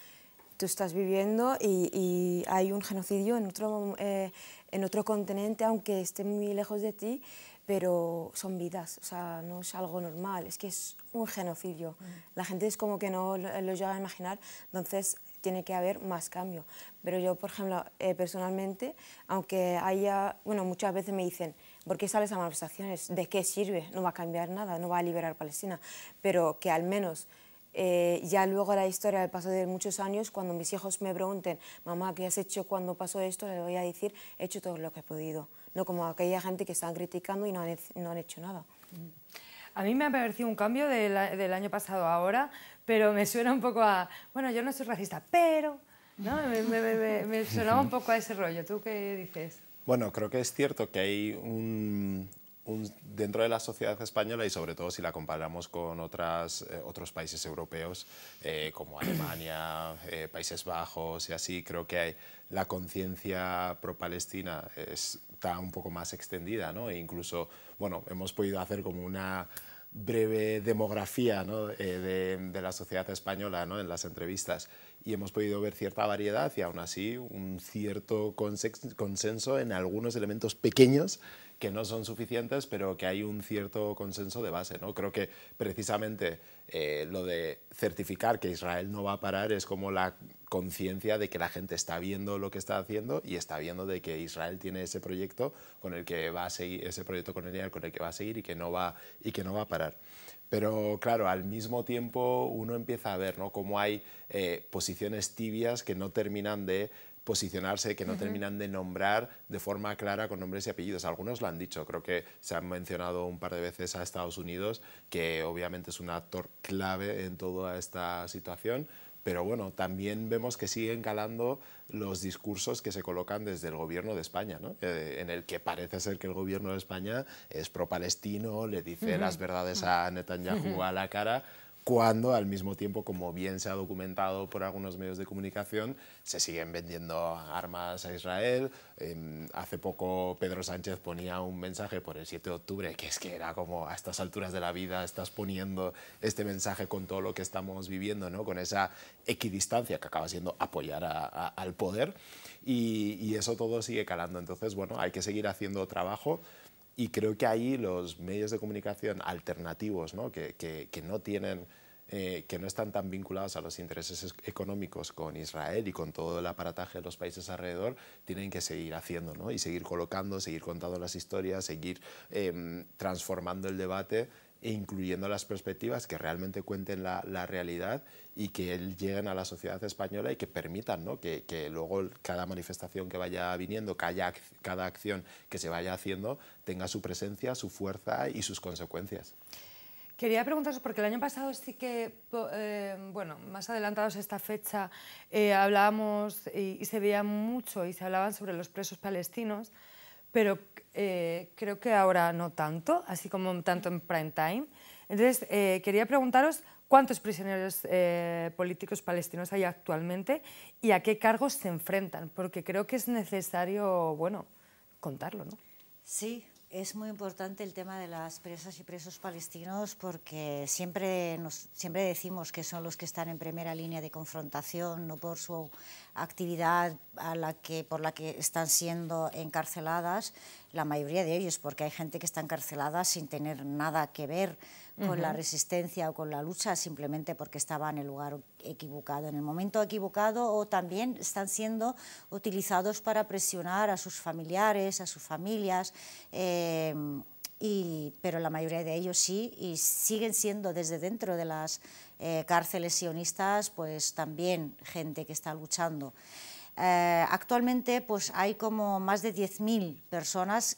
S4: tú estás viviendo y, hay un genocidio en otro, eh, en otro continente, aunque esté muy lejos de ti, pero son vidas, o sea, no es algo normal, es que es un genocidio. Mm. La gente es como que no lo, lo llega a imaginar, entonces tiene que haber más cambio. Pero yo, por ejemplo, eh, personalmente, aunque haya, bueno, muchas veces me dicen, ¿por qué sales a manifestaciones? ¿De qué sirve? No va a cambiar nada, no va a liberar Palestina. Pero que al menos eh, ya luego la historia del paso de muchos años, cuando mis hijos me pregunten, mamá, ¿qué has hecho cuando pasó esto? Le voy a decir, he hecho todo lo que he podido. No como aquella gente que están
S1: criticando y no han, hecho nada. Mm. A mí me ha parecido un cambio del, año pasado a ahora, pero me suena un poco a, bueno, yo no soy racista, pero, ¿no? Me, suena un poco a ese rollo. ¿Tú qué dices?
S3: Bueno, creo que es cierto que hay un, dentro de la sociedad española y sobre todo si la comparamos con otras, eh, otros países europeos eh, como Alemania, eh, Países Bajos y así, creo que hay, la conciencia pro-palestina está un poco más extendida, ¿no? E incluso, bueno, hemos podido hacer como una breve demografía eh, de, la sociedad española en las entrevistas y hemos podido ver cierta variedad y aún así un cierto consenso en algunos elementos pequeños que no son suficientes, pero que hay un cierto consenso de base. ¿no? Creo que precisamente eh, lo de certificar que Israel no va a parar es como la conciencia de que la gente está viendo lo que está haciendo y está viendo de que Israel tiene ese proyecto con el que va a seguir, ese proyecto con el, que va a seguir y que no va, y que no va a parar. Pero claro, al mismo tiempo uno empieza a ver ¿no? cómo hay eh, posiciones tibias que no terminan de posicionarse, que no terminan de nombrar de forma clara con nombres y apellidos. Algunos lo han dicho, creo que se han mencionado un par de veces a Estados Unidos, que obviamente es un actor clave en toda esta situación, pero bueno, también vemos que siguen calando los discursos que se colocan desde el gobierno de España, ¿no? Eh, en el que parece ser que el gobierno de España es pro-palestino, le dice las verdades a Netanyahu a la cara, cuando al mismo tiempo, como bien se ha documentado por algunos medios de comunicación, se siguen vendiendo armas a Israel. Em, hace poco Pedro Sánchez ponía un mensaje por el 7 de octubre, que es que era como a estas alturas de la vida estás poniendo este mensaje con todo lo que estamos viviendo, ¿no? con esa equidistancia que acaba siendo apoyar al poder. y eso todo sigue calando. Entonces, bueno, hay que seguir haciendo trabajo. Y creo que ahí los medios de comunicación alternativos, ¿no? Que, no tienen... Eh, que no están tan vinculados a los intereses económicos con Israel y con todo el aparataje de los países alrededor, tienen que seguir haciendo y seguir colocando, seguir contando las historias, seguir em, transformando el debate e incluyendo las perspectivas que realmente cuenten la, realidad y que lleguen a la sociedad española y que permitan que, luego cada manifestación que vaya viniendo, cada, cada acción que se vaya haciendo, tenga su presencia, su fuerza y sus consecuencias.
S1: Quería preguntaros, porque el año pasado sí que, eh, bueno, más adelantados esta fecha, eh, hablábamos y, y, se veía mucho y se hablaban sobre los presos palestinos, pero eh, creo que ahora no tanto, así como tanto en prime time. Entonces, eh, quería preguntaros cuántos prisioneros eh, políticos palestinos hay actualmente y a qué cargos se enfrentan, porque creo que es necesario, bueno, contarlo, ¿no?
S5: Sí, es muy importante el tema de las presas y presos palestinos porque siempre, siempre decimos que son los que están en primera línea de confrontación, no por su actividad a la que, por la que están siendo encarceladas, la mayoría de ellos, porque hay gente que está encarcelada sin tener nada que ver con la resistencia o con la lucha simplemente porque estaba en el lugar equivocado, en el momento equivocado o también están siendo utilizados para presionar a sus familiares, a sus familias. Eh, y, pero la mayoría de ellos sí, y siguen siendo desde dentro de las eh, cárceles sionistas, pues también gente que está luchando. Eh, actualmente pues, hay como más de 10.000 personas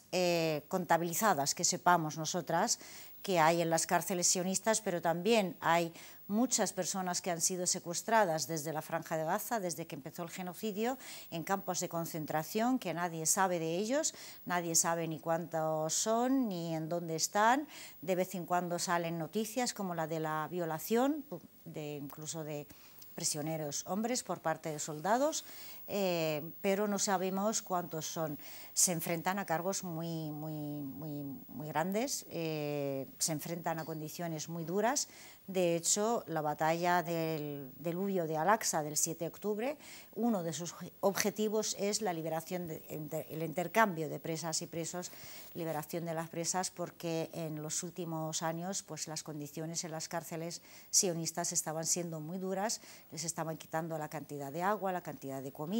S5: contabilizadas, que sepamos nosotras, que hay en las cárceles sionistas, pero también hay muchas personas que han sido secuestradas desde la Franja de Gaza, desde que empezó el genocidio, en campos de concentración que nadie sabe de ellos, nadie sabe ni cuántos son ni en dónde están. De vez en cuando salen noticias como la de la violación, de, incluso de prisioneros hombres por parte de soldados. Eh, pero no sabemos cuántos son. Se enfrentan a cargos muy, muy, muy, muy grandes, eh, se enfrentan a condiciones muy duras. De hecho, la batalla del diluvio de Alaxa del 7 de octubre, uno de sus objetivos es la liberación, el intercambio de presas y presos, liberación de las presas, porque en los últimos años pues, las condiciones en las cárceles sionistas estaban siendo muy duras, les estaban quitando la cantidad de agua, la cantidad de comida,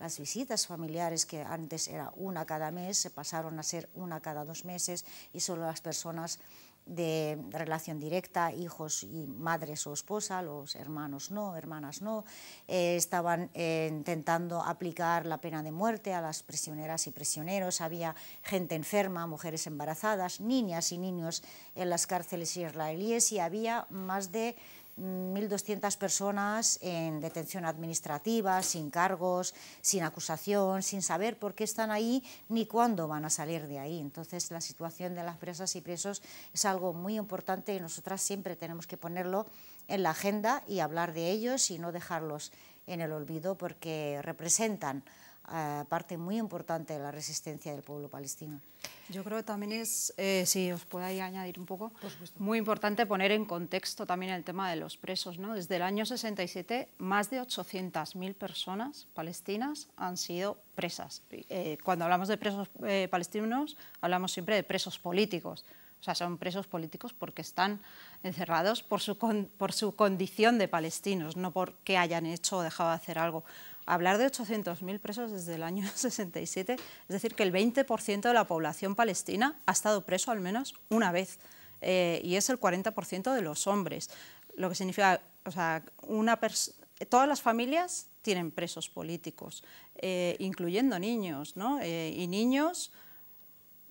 S5: las visitas familiares que antes era una cada mes, se pasaron a ser una cada dos meses y solo las personas de relación directa, hijos y madres o esposa, los hermanos no, hermanas no, eh, estaban eh, intentando aplicar la pena de muerte a las prisioneras y prisioneros, había gente enferma, mujeres embarazadas, niñas y niños en las cárceles israelíes y había más de 1.200 personas en detención administrativa, sin cargos, sin acusación, sin saber por qué están ahí ni cuándo van a salir de ahí. Entonces la situación de las presas y presos es algo muy importante y nosotras siempre tenemos que ponerlo en la agenda y hablar de ellos y no dejarlos en el olvido porque representan eh, parte muy importante de la resistencia del pueblo palestino. Yo creo que también es, eh, si os puedo añadir un poco,
S2: muy importante poner en contexto también el tema de los presos. ¿no? Desde el año 67, más de 800.000 personas palestinas han sido presas. Eh, cuando hablamos de presos palestinos, hablamos siempre de presos políticos. O sea, son presos políticos porque están encerrados por su, por su condición de palestinos, no porque hayan hecho o dejado de hacer algo hablar de 800.000 presos desde el año 67, es decir, que el 20% de la población palestina ha estado preso al menos una vez, eh, y es el 40% de los hombres, lo que significa, o sea, todas las familias tienen presos políticos, eh, incluyendo niños, ¿no? Eh, y niños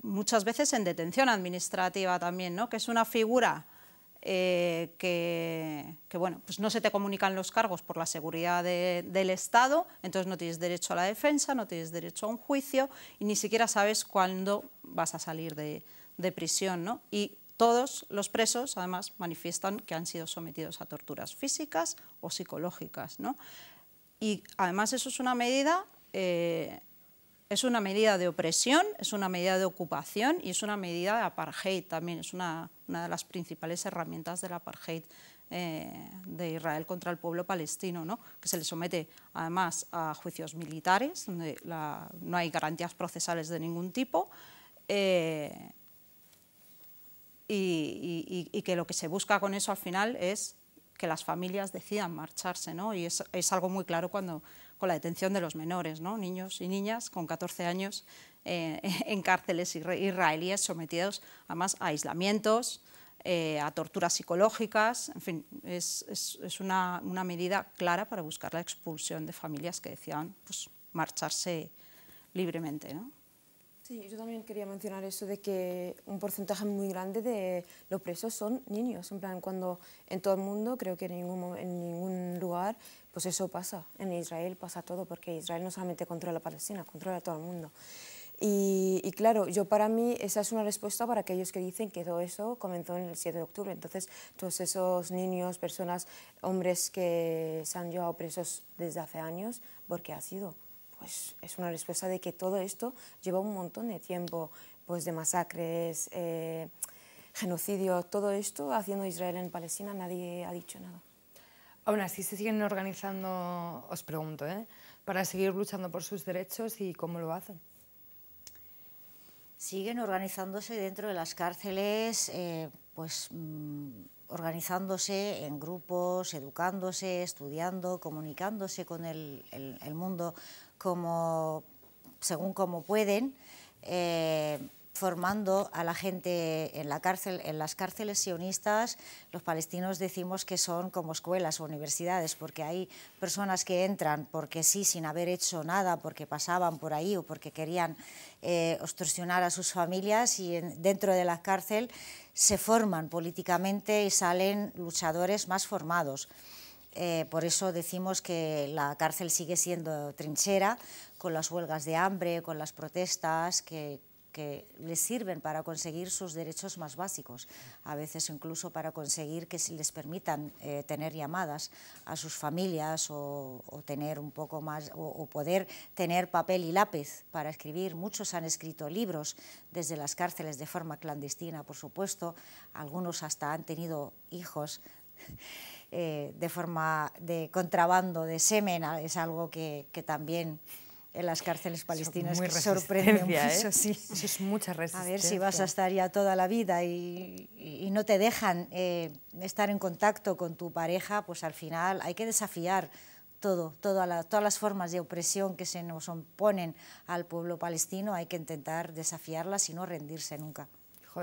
S2: muchas veces en detención administrativa también, ¿no? que es una figura eh, que, bueno, pues no se te comunican los cargos por la seguridad del Estado, entonces no tienes derecho a la defensa, no tienes derecho a un juicio y ni siquiera sabes cuándo vas a salir de, prisión. Y todos los presos, además, manifiestan que han sido sometidos a torturas físicas o psicológicas. Y además eso es una medida eh, es una medida de opresión, es una medida de ocupación y es una medida de apartheid también, es una, de las principales herramientas del apartheid eh, de Israel contra el pueblo palestino, ¿no? que se le somete además a juicios militares, donde no hay garantías procesales de ningún tipo. Eh, y, que lo que se busca con eso al final es que las familias decidan marcharse, ¿no? Y es, es algo muy claro cuando con la detención de los menores, ¿no? niños y niñas con 14 años eh, en cárceles israelíes sometidos a a aislamientos, eh, a torturas psicológicas, en fin, es, una, medida clara para buscar la expulsión de familias que decían pues, marcharse libremente.
S4: Sí, yo también quería mencionar eso de que un porcentaje muy grande de los presos son niños, en plan cuando en todo el mundo, creo que en ningún, lugar, pues eso pasa, en Israel pasa todo, porque Israel no solamente controla a Palestina, controla todo el mundo. Y, claro, yo para mí esa es una respuesta para aquellos que dicen que todo eso comenzó en el 7 de octubre. Entonces, todos esos niños, personas, hombres que se han llevado presos desde hace años, ¿por qué ha sido pues es una respuesta de que todo esto lleva un montón de tiempo, pues de masacres, eh, genocidio, genocidios, todo esto haciendo Israel en Palestina, nadie ha dicho nada.
S1: Aún así se siguen organizando, os pregunto, ¿eh? para seguir luchando por
S5: sus derechos y cómo lo hacen. Siguen organizándose dentro de las cárceles, eh, pues mm, organizándose en grupos, educándose, estudiando, comunicándose con el, el, el mundo como, según como pueden, eh, formando a la gente en, las cárceles sionistas, los palestinos decimos que son como escuelas o universidades, porque hay personas que entran porque sí, sin haber hecho nada, porque pasaban por ahí o porque querían eh, a sus familias y dentro de la cárcel se forman políticamente y salen luchadores más formados. Eh, por eso decimos que la cárcel sigue siendo trinchera, con las huelgas de hambre, con las protestas que, les sirven para conseguir sus derechos más básicos, a veces incluso para conseguir que les permitan eh, tener llamadas a sus familias o, tener un poco más o, poder tener papel y lápiz para escribir. Muchos han escrito libros desde las cárceles de forma clandestina, por supuesto, algunos hasta han tenido hijos. Eh, de forma de contrabando de semen, ah, es algo que, también en las cárceles palestinas sorprende ¿eh? mucho. Sí. Eso es mucha resistencia. A ver si vas a estar ya toda la vida y, no te dejan eh, estar en contacto con tu pareja, pues al final hay que desafiar todo, todas las formas de opresión que se nos oponen al pueblo palestino, hay que intentar desafiarlas y no rendirse nunca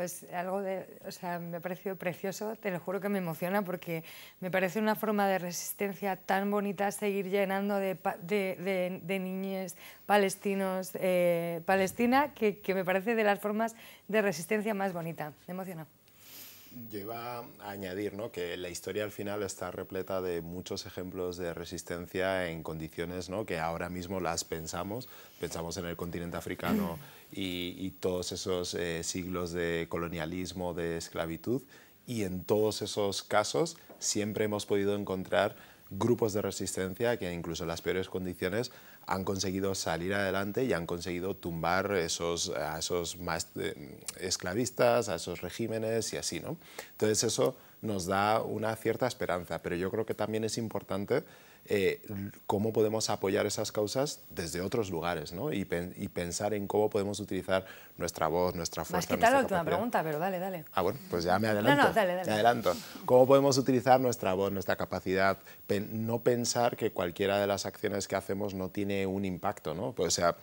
S5: es algo de, o sea, me ha parecido precioso, te lo juro que me emociona porque me parece
S1: una forma de resistencia tan bonita seguir llenando de, de, de, palestinos eh, Palestina que, que me parece de las formas de resistencia más bonita. Me emociona.
S3: Lleva a añadir que la historia al final está repleta de muchos ejemplos de resistencia en condiciones ¿no? que ahora mismo las pensamos. Pensamos en el continente africano mm. y, todos esos eh, siglos de colonialismo, de esclavitud, y en todos esos casos siempre hemos podido encontrar grupos de resistencia que incluso en las peores condiciones han conseguido salir adelante y han conseguido tumbar esos, a esos más, eh, esclavistas, a esos regímenes y así. ¿no? Entonces eso nos da una cierta esperanza, pero yo creo que también es importante eh, cómo podemos apoyar esas causas desde otros lugares ¿no? y, pensar en cómo podemos utilizar nuestra voz, nuestra fuerza. Me has quitado la última pregunta,
S1: pero dale, dale.
S3: Ah, bueno, pues ya me adelanto. No, no, dale, dale. Me adelanto. ¿Cómo podemos utilizar nuestra voz, nuestra capacidad? no pensar que cualquiera de las acciones que hacemos no tiene un impacto, ¿no? Pues, o sea,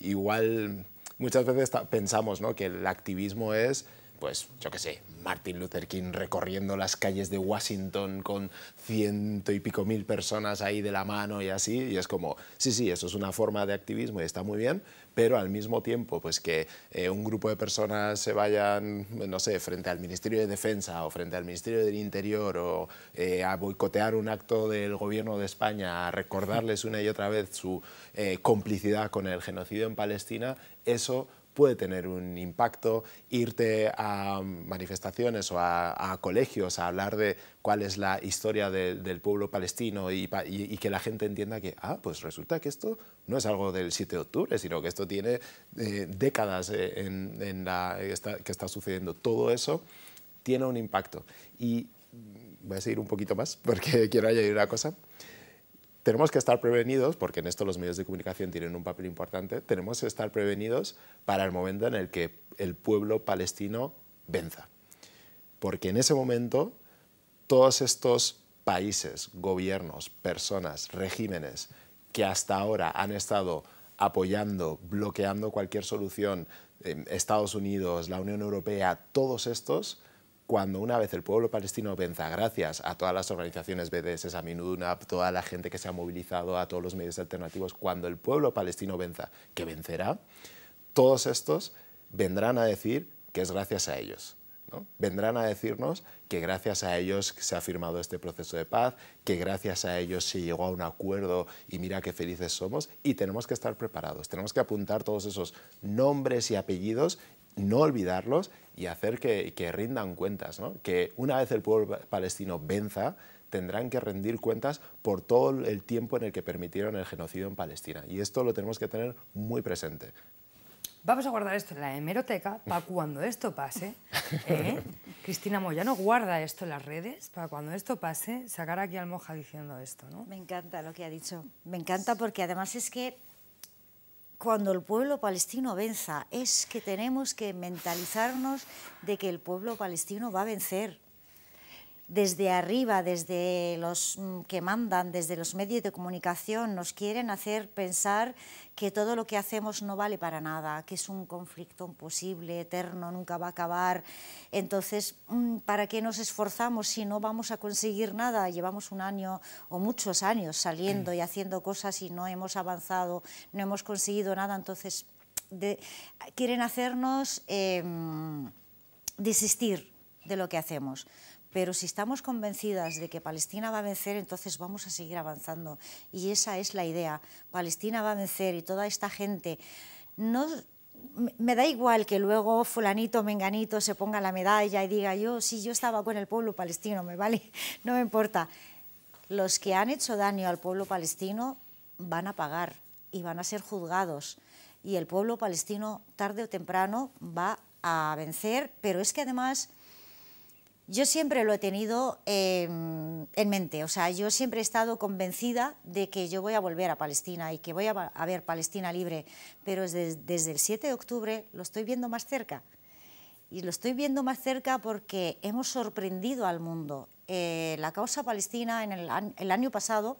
S3: igual muchas veces pensamos ¿no? que el activismo es pues yo qué sé, Martin Luther King recorriendo las calles de Washington con ciento y pico mil personas ahí de la mano y así, y es como, sí, sí, eso es una forma de activismo y está muy bien, pero al mismo tiempo, pues que eh, un grupo de personas se vayan, no sé, frente al Ministerio de Defensa o frente al Ministerio del Interior o eh, a boicotear un acto del gobierno de España, a recordarles una y otra vez su eh, complicidad con el genocidio en Palestina, eso puede tener un impacto. Irte a manifestaciones o a, colegios a hablar de cuál es la historia del pueblo palestino y, que la gente entienda que, ah, pues resulta que esto no es algo del 7 de octubre, sino que esto tiene eh, décadas eh, en, la, que está sucediendo. Todo eso tiene un impacto. Y voy a seguir un poquito más porque quiero añadir una cosa tenemos que estar prevenidos, porque en esto los medios de comunicación tienen un papel importante, tenemos que estar prevenidos para el momento en el que el pueblo palestino venza. Porque en ese momento todos estos países, gobiernos, personas, regímenes que hasta ahora han estado apoyando, bloqueando cualquier solución, eh, Estados Unidos, la Unión Europea, todos estos cuando una vez el pueblo palestino venza, gracias a todas las organizaciones BDS, a MINUNAP, toda la gente que se ha movilizado, a todos los medios alternativos, cuando el pueblo palestino venza, que vencerá, todos estos vendrán a decir que es gracias a ellos. ¿no? Vendrán a decirnos que gracias a ellos se ha firmado este proceso de paz, que gracias a ellos se llegó a un acuerdo y mira qué felices somos y tenemos que estar preparados, tenemos que apuntar todos esos nombres y apellidos no olvidarlos y hacer que, rindan cuentas, ¿no? que una vez el pueblo palestino venza, tendrán que rendir cuentas por todo el tiempo en el que permitieron el genocidio en Palestina. Y esto lo tenemos que tener muy presente.
S1: Vamos a guardar esto en la hemeroteca para cuando esto pase. ¿eh? Cristina Moyano guarda esto en las redes para cuando esto pase sacar aquí
S5: al moja diciendo esto. ¿no? Me encanta lo que ha dicho. Me encanta porque además es que cuando el pueblo palestino venza. Es que tenemos que mentalizarnos de que el pueblo palestino va a vencer desde arriba, desde los mm, que mandan, desde los medios de comunicación, nos quieren hacer pensar que todo lo que hacemos no vale para nada, que es un conflicto imposible, eterno, nunca va a acabar. Entonces, mm, ¿para qué nos esforzamos si no vamos a conseguir nada? Llevamos un año o muchos años saliendo y haciendo cosas y no hemos avanzado, no hemos conseguido nada. Entonces, quieren hacernos em, desistir de lo que hacemos. Pero si estamos convencidas de que Palestina va a vencer, entonces vamos a seguir avanzando. Y esa es la idea. Palestina va a vencer y toda esta gente... No, me da igual que luego fulanito, menganito se ponga la medalla y diga yo, sí, yo estaba con el pueblo palestino, me vale, no me importa. Los que han hecho daño al pueblo palestino van a pagar y van a ser juzgados. Y el pueblo palestino, tarde o temprano, va a vencer, pero es que además yo siempre lo he tenido em, en mente, o sea, yo siempre he estado convencida de que yo voy a volver a Palestina y que voy a, ver Palestina libre, pero desde, el 7 de octubre lo estoy viendo más cerca. Y lo estoy viendo más cerca porque hemos sorprendido al mundo. Eh, la causa palestina en el, año pasado,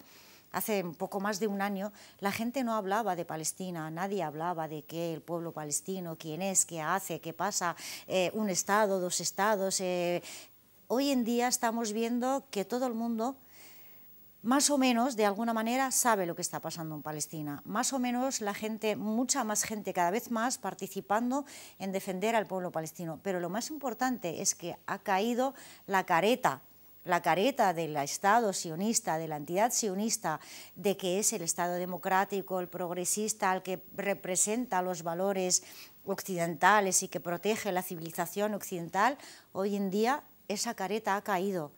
S5: hace poco más de un año, la gente no hablaba de Palestina, nadie hablaba de qué el pueblo palestino, quién es, qué hace, qué pasa, eh, un Estado, dos Estados, eh, hoy en día estamos viendo que todo el mundo, más o menos, de alguna manera, sabe lo que está pasando en Palestina. Más o menos la gente, mucha más gente, cada vez más, participando en defender al pueblo palestino. Pero lo más importante es que ha caído la careta la careta del Estado sionista, de la entidad sionista, de que es el Estado democrático, el progresista, el que representa los valores occidentales y que protege la civilización occidental, hoy en día esa careta ha caído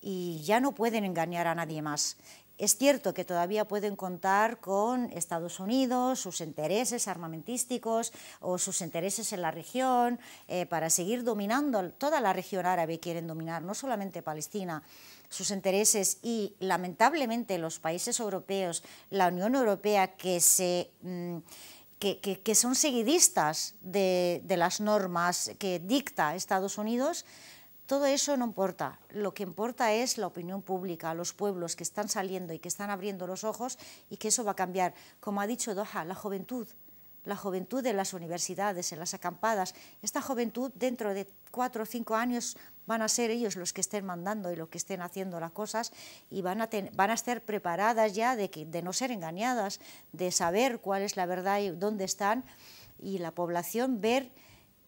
S5: y ya no pueden engañar a nadie más. Es cierto que todavía pueden contar con Estados Unidos, sus intereses armamentísticos o sus intereses en la región eh, para seguir dominando toda la región árabe, quieren dominar, no solamente Palestina, sus intereses y lamentablemente los países europeos, la Unión Europea que se... Mm, que, son seguidistas de las normas que dicta Estados Unidos, todo eso no importa, lo que importa es la opinión pública, los pueblos que están saliendo y que están abriendo los ojos y que eso va a cambiar. Como ha dicho Doha, la juventud, la juventud en las universidades, en las acampadas, esta juventud dentro de cuatro o cinco años van a ser ellos los que estén mandando y los que estén haciendo las cosas y van a, van a estar preparadas ya de, de no ser engañadas, de saber cuál es la verdad y dónde están y la población ver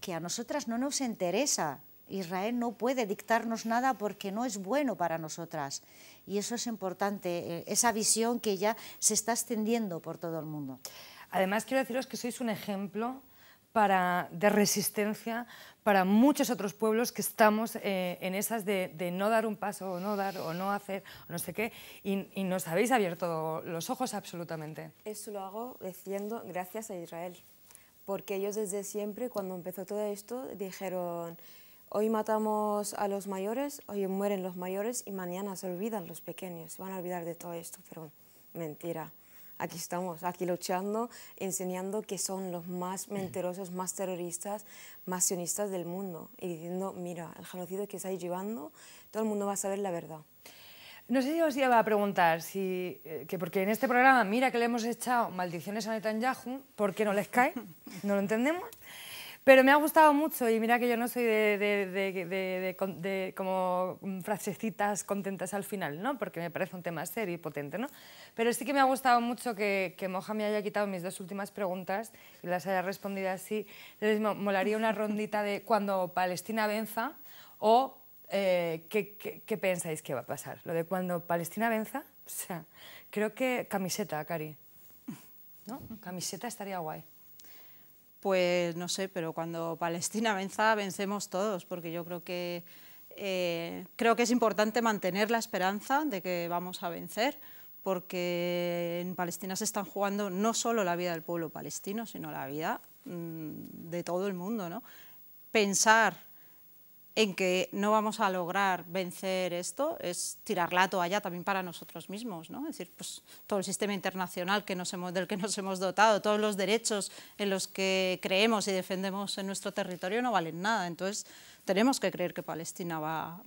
S5: que a nosotras no nos interesa Israel no puede dictarnos nada porque no es bueno para nosotras. Y eso es importante, eh, esa visión que ya se está extendiendo por todo el mundo. Además, quiero deciros que sois un ejemplo de resistencia para muchos
S1: otros pueblos que estamos eh, en esas de, no dar un paso o no dar o no hacer o no sé qué y nos habéis abierto los ojos absolutamente.
S4: Eso lo hago diciendo gracias a Israel, porque ellos desde siempre cuando empezó todo esto dijeron Hoy matamos a los mayores, hoy mueren los mayores y mañana se olvidan los pequeños, se van a olvidar de todo esto, pero mentira. Aquí estamos, aquí luchando, enseñando que son los más mentirosos, más terroristas, más sionistas del mundo y diciendo, mira, el genocidio que estáis llevando, todo el mundo va a saber la verdad.
S1: No sé si os iba a preguntar, si, eh, que porque en este programa, mira que le hemos echado maldiciones a Netanyahu, ¿por qué no les cae? ¿No lo entendemos? Pero me ha gustado mucho y mira que yo no soy de, de, de, de, como frasecitas contentas al final, ¿no? porque me parece un tema serio y potente. ¿no? Pero sí que me ha gustado mucho que, que Moja me haya quitado mis dos últimas preguntas y las haya respondido así. Entonces molaría una rondita de cuando Palestina venza o eh, ¿qué, qué, qué pensáis que va a pasar. Lo de cuando Palestina venza, o sea, creo que camiseta, Cari. ¿No? Camiseta estaría guay pues no sé, pero cuando Palestina venza, vencemos todos,
S2: porque yo creo que, eh, creo que es importante mantener la esperanza de que vamos a vencer, porque en Palestina se están jugando no solo la vida del pueblo palestino, sino la vida mm, de todo el mundo. ¿no? Pensar en que no vamos a lograr vencer esto es tirar la toalla también para nosotros mismos, ¿no? Es decir, pues todo el sistema internacional que nos hemos, del que nos hemos dotado, todos los derechos en los que creemos y defendemos en nuestro territorio no valen nada. Entonces tenemos que creer que Palestina va,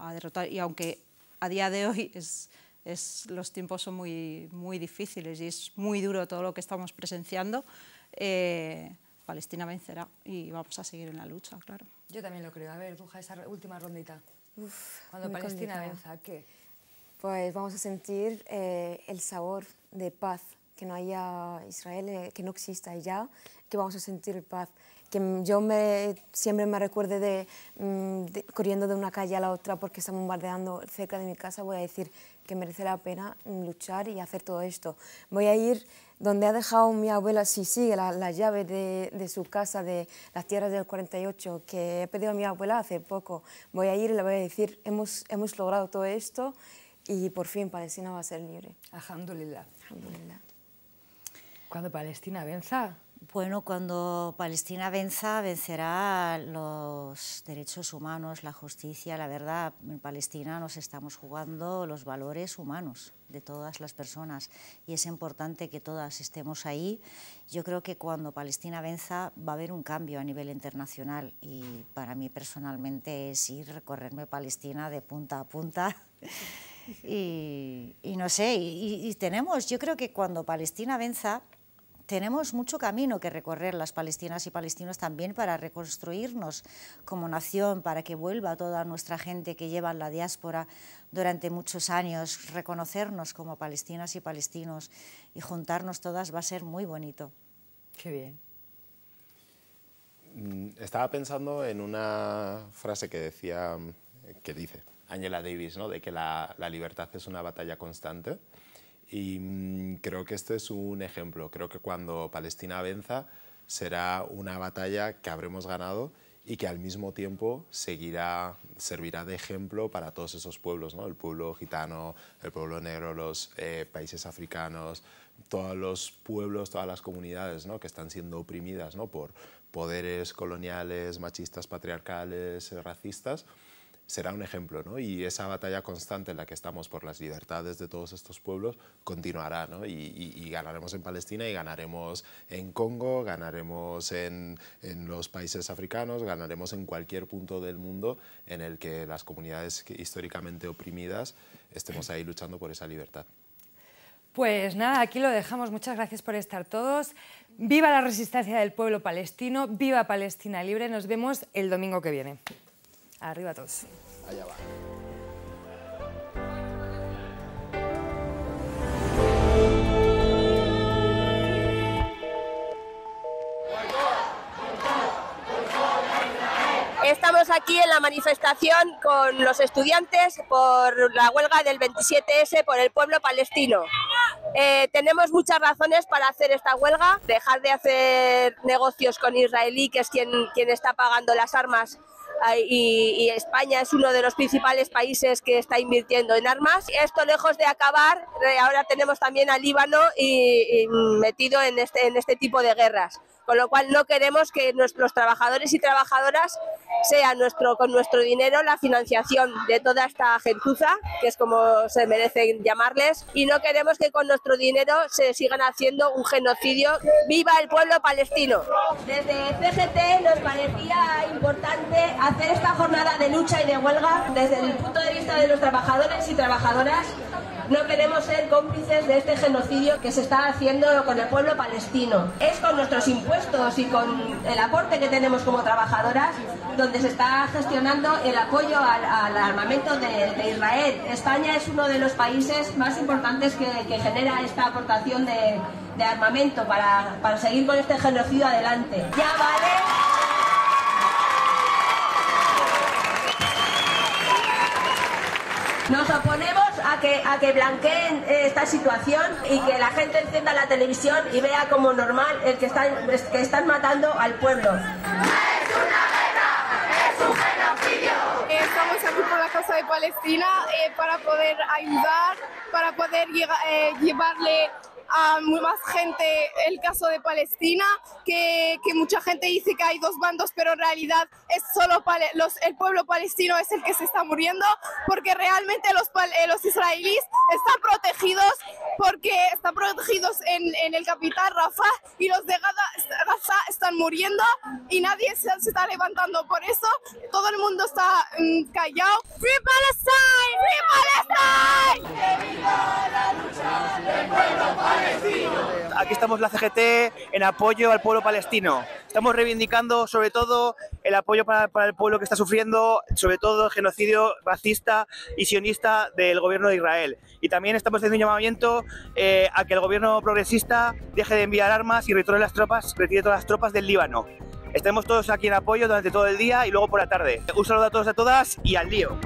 S2: a derrotar y aunque a día de hoy es, es, los tiempos son muy, muy difíciles y es muy duro todo lo que estamos presenciando, eh, Palestina vencerá y vamos a seguir en la lucha, claro.
S1: Yo también lo creo. A ver, Duja, esa última rondita. Cuando Palestina venza, ¿qué?
S2: Pues
S4: vamos a sentir eh, el sabor de paz, que no haya Israel, eh, que no exista ya, que vamos a sentir paz que yo me, siempre me recuerde mm, de, corriendo de una calle a la otra porque están bombardeando cerca de mi casa, voy a decir que merece la pena mm, luchar y hacer todo esto. Voy a ir donde ha dejado mi abuela, si sigue la, llave de, su casa, de las tierras del 48, que he pedido a mi abuela hace poco. Voy a ir y le voy a decir, hemos, hemos logrado todo esto y por fin Palestina va a ser libre. Alhamdulillah.
S5: Alhamdulillah. Cuando Palestina venza, bueno, cuando Palestina venza, vencerá los derechos humanos, la justicia, la verdad. En Palestina nos estamos jugando los valores humanos de todas las personas y es importante que todas estemos ahí. Yo creo que cuando Palestina venza va a haber un cambio a nivel internacional y para mí personalmente es ir recorrerme Palestina de punta a punta. y, no sé, y, y tenemos, yo creo que cuando Palestina venza tenemos mucho camino que recorrer las palestinas y palestinos también para reconstruirnos como nación, para que vuelva toda nuestra gente que lleva en la diáspora durante muchos años, reconocernos como palestinas y palestinos y juntarnos todas va a ser muy bonito. Qué bien.
S3: Mm, estaba pensando en una frase que decía, que dice Angela Davis, ¿no? de que la libertad es una batalla constante. Y mm, creo que este es un ejemplo. Creo que cuando Palestina venza será una batalla que habremos ganado y que al mismo tiempo seguirá, servirá de ejemplo para todos esos pueblos, ¿no? el pueblo gitano, el pueblo negro, los eh, países africanos, todos los pueblos, todas las comunidades ¿no? que están siendo oprimidas ¿no? por poderes coloniales, machistas, patriarcales, eh, racistas será un ejemplo, ¿no? Y esa batalla constante en la que estamos por las libertades de todos estos pueblos continuará, ¿no? Y, ganaremos en Palestina y ganaremos en Congo, ganaremos en, en, los países africanos, ganaremos en cualquier punto del mundo en el que las comunidades históricamente oprimidas estemos ahí luchando por esa libertad.
S1: Pues nada, aquí lo dejamos. Muchas gracias por estar todos. Viva la resistencia del pueblo palestino, viva Palestina Libre. Nos vemos el domingo que viene. Arriba todos.
S3: Allá va.
S6: Estamos
S7: aquí en la manifestación con los estudiantes por la huelga del 27S por el pueblo palestino. Eh, tenemos muchas razones para hacer esta huelga, dejar de hacer negocios con Israelí, que es quien está pagando las armas y, España es uno de los principales países que está invirtiendo en armas. Esto lejos de acabar, eh, ahora tenemos también a Líbano metido este, en este tipo de guerras con lo cual no queremos que nuestros trabajadores y trabajadoras sean nuestro, con nuestro dinero la financiación de toda esta gentuza, que es como se merecen llamarles, y no queremos que con nuestro dinero se sigan haciendo un genocidio. ¡Viva el pueblo palestino! Desde CGT nos parecía importante hacer esta jornada de lucha y de huelga desde el punto de vista de los trabajadores y trabajadoras no queremos ser cómplices de este genocidio que se está haciendo con el pueblo palestino. Es con nuestros impuestos y con el aporte que tenemos como trabajadoras donde se está gestionando el apoyo al, armamento de, Israel. España es uno de los países más importantes que, genera esta aportación de, armamento para, seguir con este genocidio adelante. Ya vale. Nos oponemos que, a que blanqueen eh, esta situación y que la gente encienda la televisión y vea como normal el que están, que están matando al pueblo. ¡Es una
S6: ¡Es un Estamos aquí por la Casa de Palestina eh, para poder ayudar, para poder eh, llevarle a muy más gente el caso de Palestina, que, que, mucha gente dice que hay dos bandos, pero en realidad es solo los, el pueblo palestino es el que se está muriendo, porque realmente los, eh, los israelíes están protegidos porque están protegidos en, el capital Rafah y los de Gaza están muriendo y nadie se, está levantando por eso, todo el mundo está mm, callado. ¡Free Palestine! ¡Free Palestine!
S3: Aquí estamos la CGT en
S1: apoyo al pueblo palestino. Estamos reivindicando sobre todo el apoyo para, el pueblo que está sufriendo, sobre todo el genocidio racista y sionista del gobierno de Israel. Y
S7: también estamos haciendo un llamamiento eh, a que el gobierno progresista deje de enviar armas y retire las tropas, retire todas las tropas del Líbano. Estaremos todos aquí en apoyo durante todo el día y luego por la tarde.
S1: Un saludo a todos y a todas y al lío.